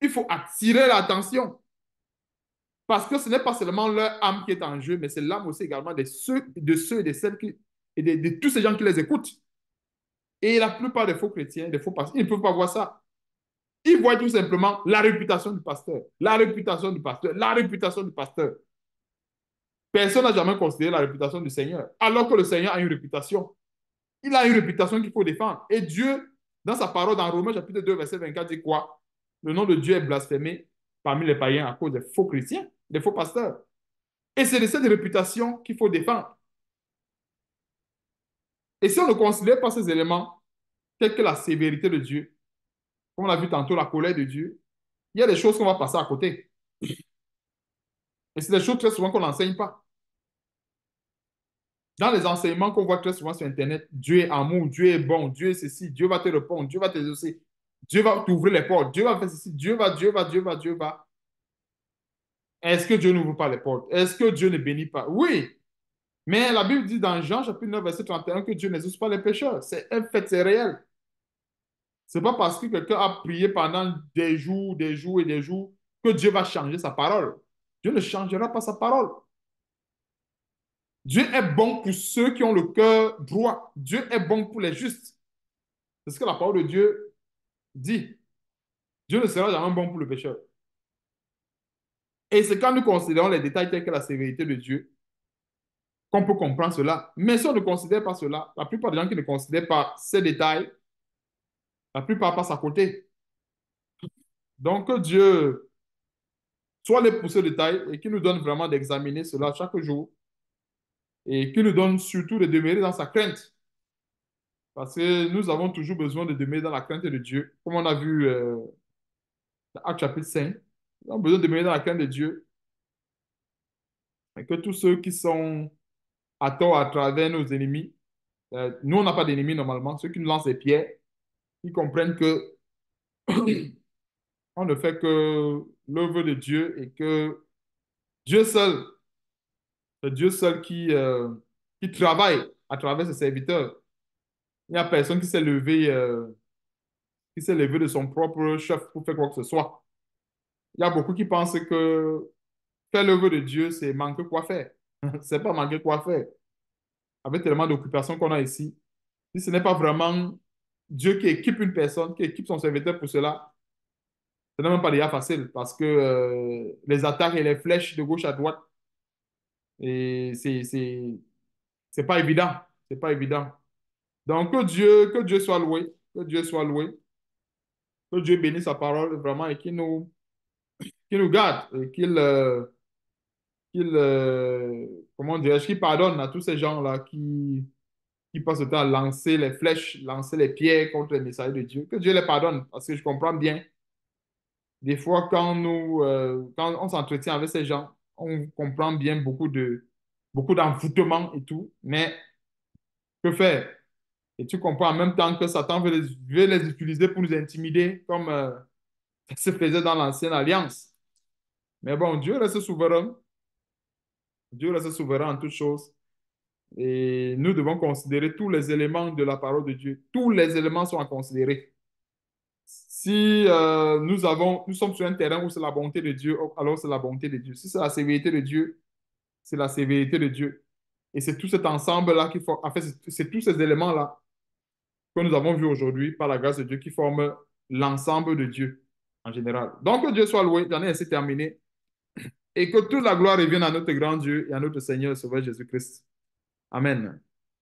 Il faut attirer l'attention. Parce que ce n'est pas seulement leur âme qui est en jeu, mais c'est l'âme aussi également de ceux, de ceux et de celles qui, et de, de, tous ces gens qui les écoutent. Et la plupart des faux chrétiens, des faux pasteurs, ils ne peuvent pas voir ça. Ils voient tout simplement la réputation du pasteur, la réputation du pasteur, la réputation du pasteur. Personne n'a jamais considéré la réputation du Seigneur, alors que le Seigneur a une réputation. Il a une réputation qu'il faut défendre. Et Dieu, dans sa parole, dans Romains chapitre 2, verset 24, dit quoi Le nom de Dieu est blasphémé parmi les païens à cause des faux chrétiens des faux pasteurs. Et c'est de réputation qu'il faut défendre. Et si on ne considère pas ces éléments, tels que la sévérité de Dieu, comme on a vu tantôt, la colère de Dieu, il y a des choses qu'on va passer à côté. Et c'est des choses très souvent qu'on n'enseigne pas. Dans les enseignements qu'on voit très souvent sur Internet, Dieu est amour, Dieu est bon, Dieu est ceci, Dieu va te répondre, Dieu va te ceci, Dieu va t'ouvrir les portes, Dieu va faire ceci, Dieu va, Dieu va, Dieu va, Dieu va. Est-ce que Dieu n'ouvre pas les portes? Est-ce que Dieu ne bénit pas? Oui. Mais la Bible dit dans Jean chapitre 9, verset 31 que Dieu n'exauce pas les pécheurs. C'est un fait, c'est réel. C'est pas parce que quelqu'un a prié pendant des jours, des jours et des jours que Dieu va changer sa parole. Dieu ne changera pas sa parole. Dieu est bon pour ceux qui ont le cœur droit. Dieu est bon pour les justes. C'est ce que la parole de Dieu dit. Dieu ne sera jamais bon pour le pécheur. Et c'est quand nous considérons les détails tels que la sévérité de Dieu qu'on peut comprendre cela. Mais si on ne considère pas cela, la plupart des gens qui ne considèrent pas ces détails, la plupart passent à côté. Donc Dieu soit les pousser détail et qu'il nous donne vraiment d'examiner cela chaque jour et qu'il nous donne surtout de demeurer dans sa crainte. Parce que nous avons toujours besoin de demeurer dans la crainte de Dieu, comme on a vu euh, à chapitre 5 on besoin de demeurer dans la crainte de Dieu. Et que tous ceux qui sont à tort à travers nos ennemis, euh, nous, on n'a pas d'ennemis normalement, ceux qui nous lancent des pierres, ils comprennent que on ne fait que l'œuvre de Dieu et que Dieu seul, c'est Dieu seul qui, euh, qui travaille à travers ses serviteurs. Il n'y a personne qui s'est levé, euh, qui s'est levé de son propre chef pour faire quoi que ce soit. Il y a beaucoup qui pensent que faire le vœu de Dieu, c'est manquer quoi faire. c'est pas manquer quoi faire. Avec tellement d'occupations qu'on a ici, si ce n'est pas vraiment Dieu qui équipe une personne, qui équipe son serviteur pour cela, ce n'est même pas déjà facile parce que euh, les attaques et les flèches de gauche à droite, et c'est, pas évident. C'est pas évident. Donc, Dieu, que Dieu soit loué. Que Dieu soit loué. Que Dieu bénisse sa parole vraiment et qu'il nous qui nous garde qu'il euh, euh, comment qui pardonne à tous ces gens-là qui, qui passent le temps à lancer les flèches, lancer les pierres contre les messagers de Dieu. Que Dieu les pardonne, parce que je comprends bien. Des fois, quand, nous, euh, quand on s'entretient avec ces gens, on comprend bien beaucoup de beaucoup et tout, mais que faire Et tu comprends en même temps que Satan veut les, veut les utiliser pour nous intimider, comme ça se faisait dans l'ancienne alliance. Mais bon, Dieu reste souverain. Dieu reste souverain en toutes choses. Et nous devons considérer tous les éléments de la parole de Dieu. Tous les éléments sont à considérer. Si euh, nous, avons, nous sommes sur un terrain où c'est la bonté de Dieu, oh, alors c'est la bonté de Dieu. Si c'est la sévérité de Dieu, c'est la sévérité de Dieu. Et c'est tout cet ensemble-là qui forme, en fait, c'est tous ces éléments-là que nous avons vus aujourd'hui par la grâce de Dieu qui forment l'ensemble de Dieu en général. Donc, que Dieu soit loué. J'en ai assez terminé. Et que toute la gloire revienne à notre grand Dieu et à notre Seigneur et Sauveur Jésus-Christ. Amen.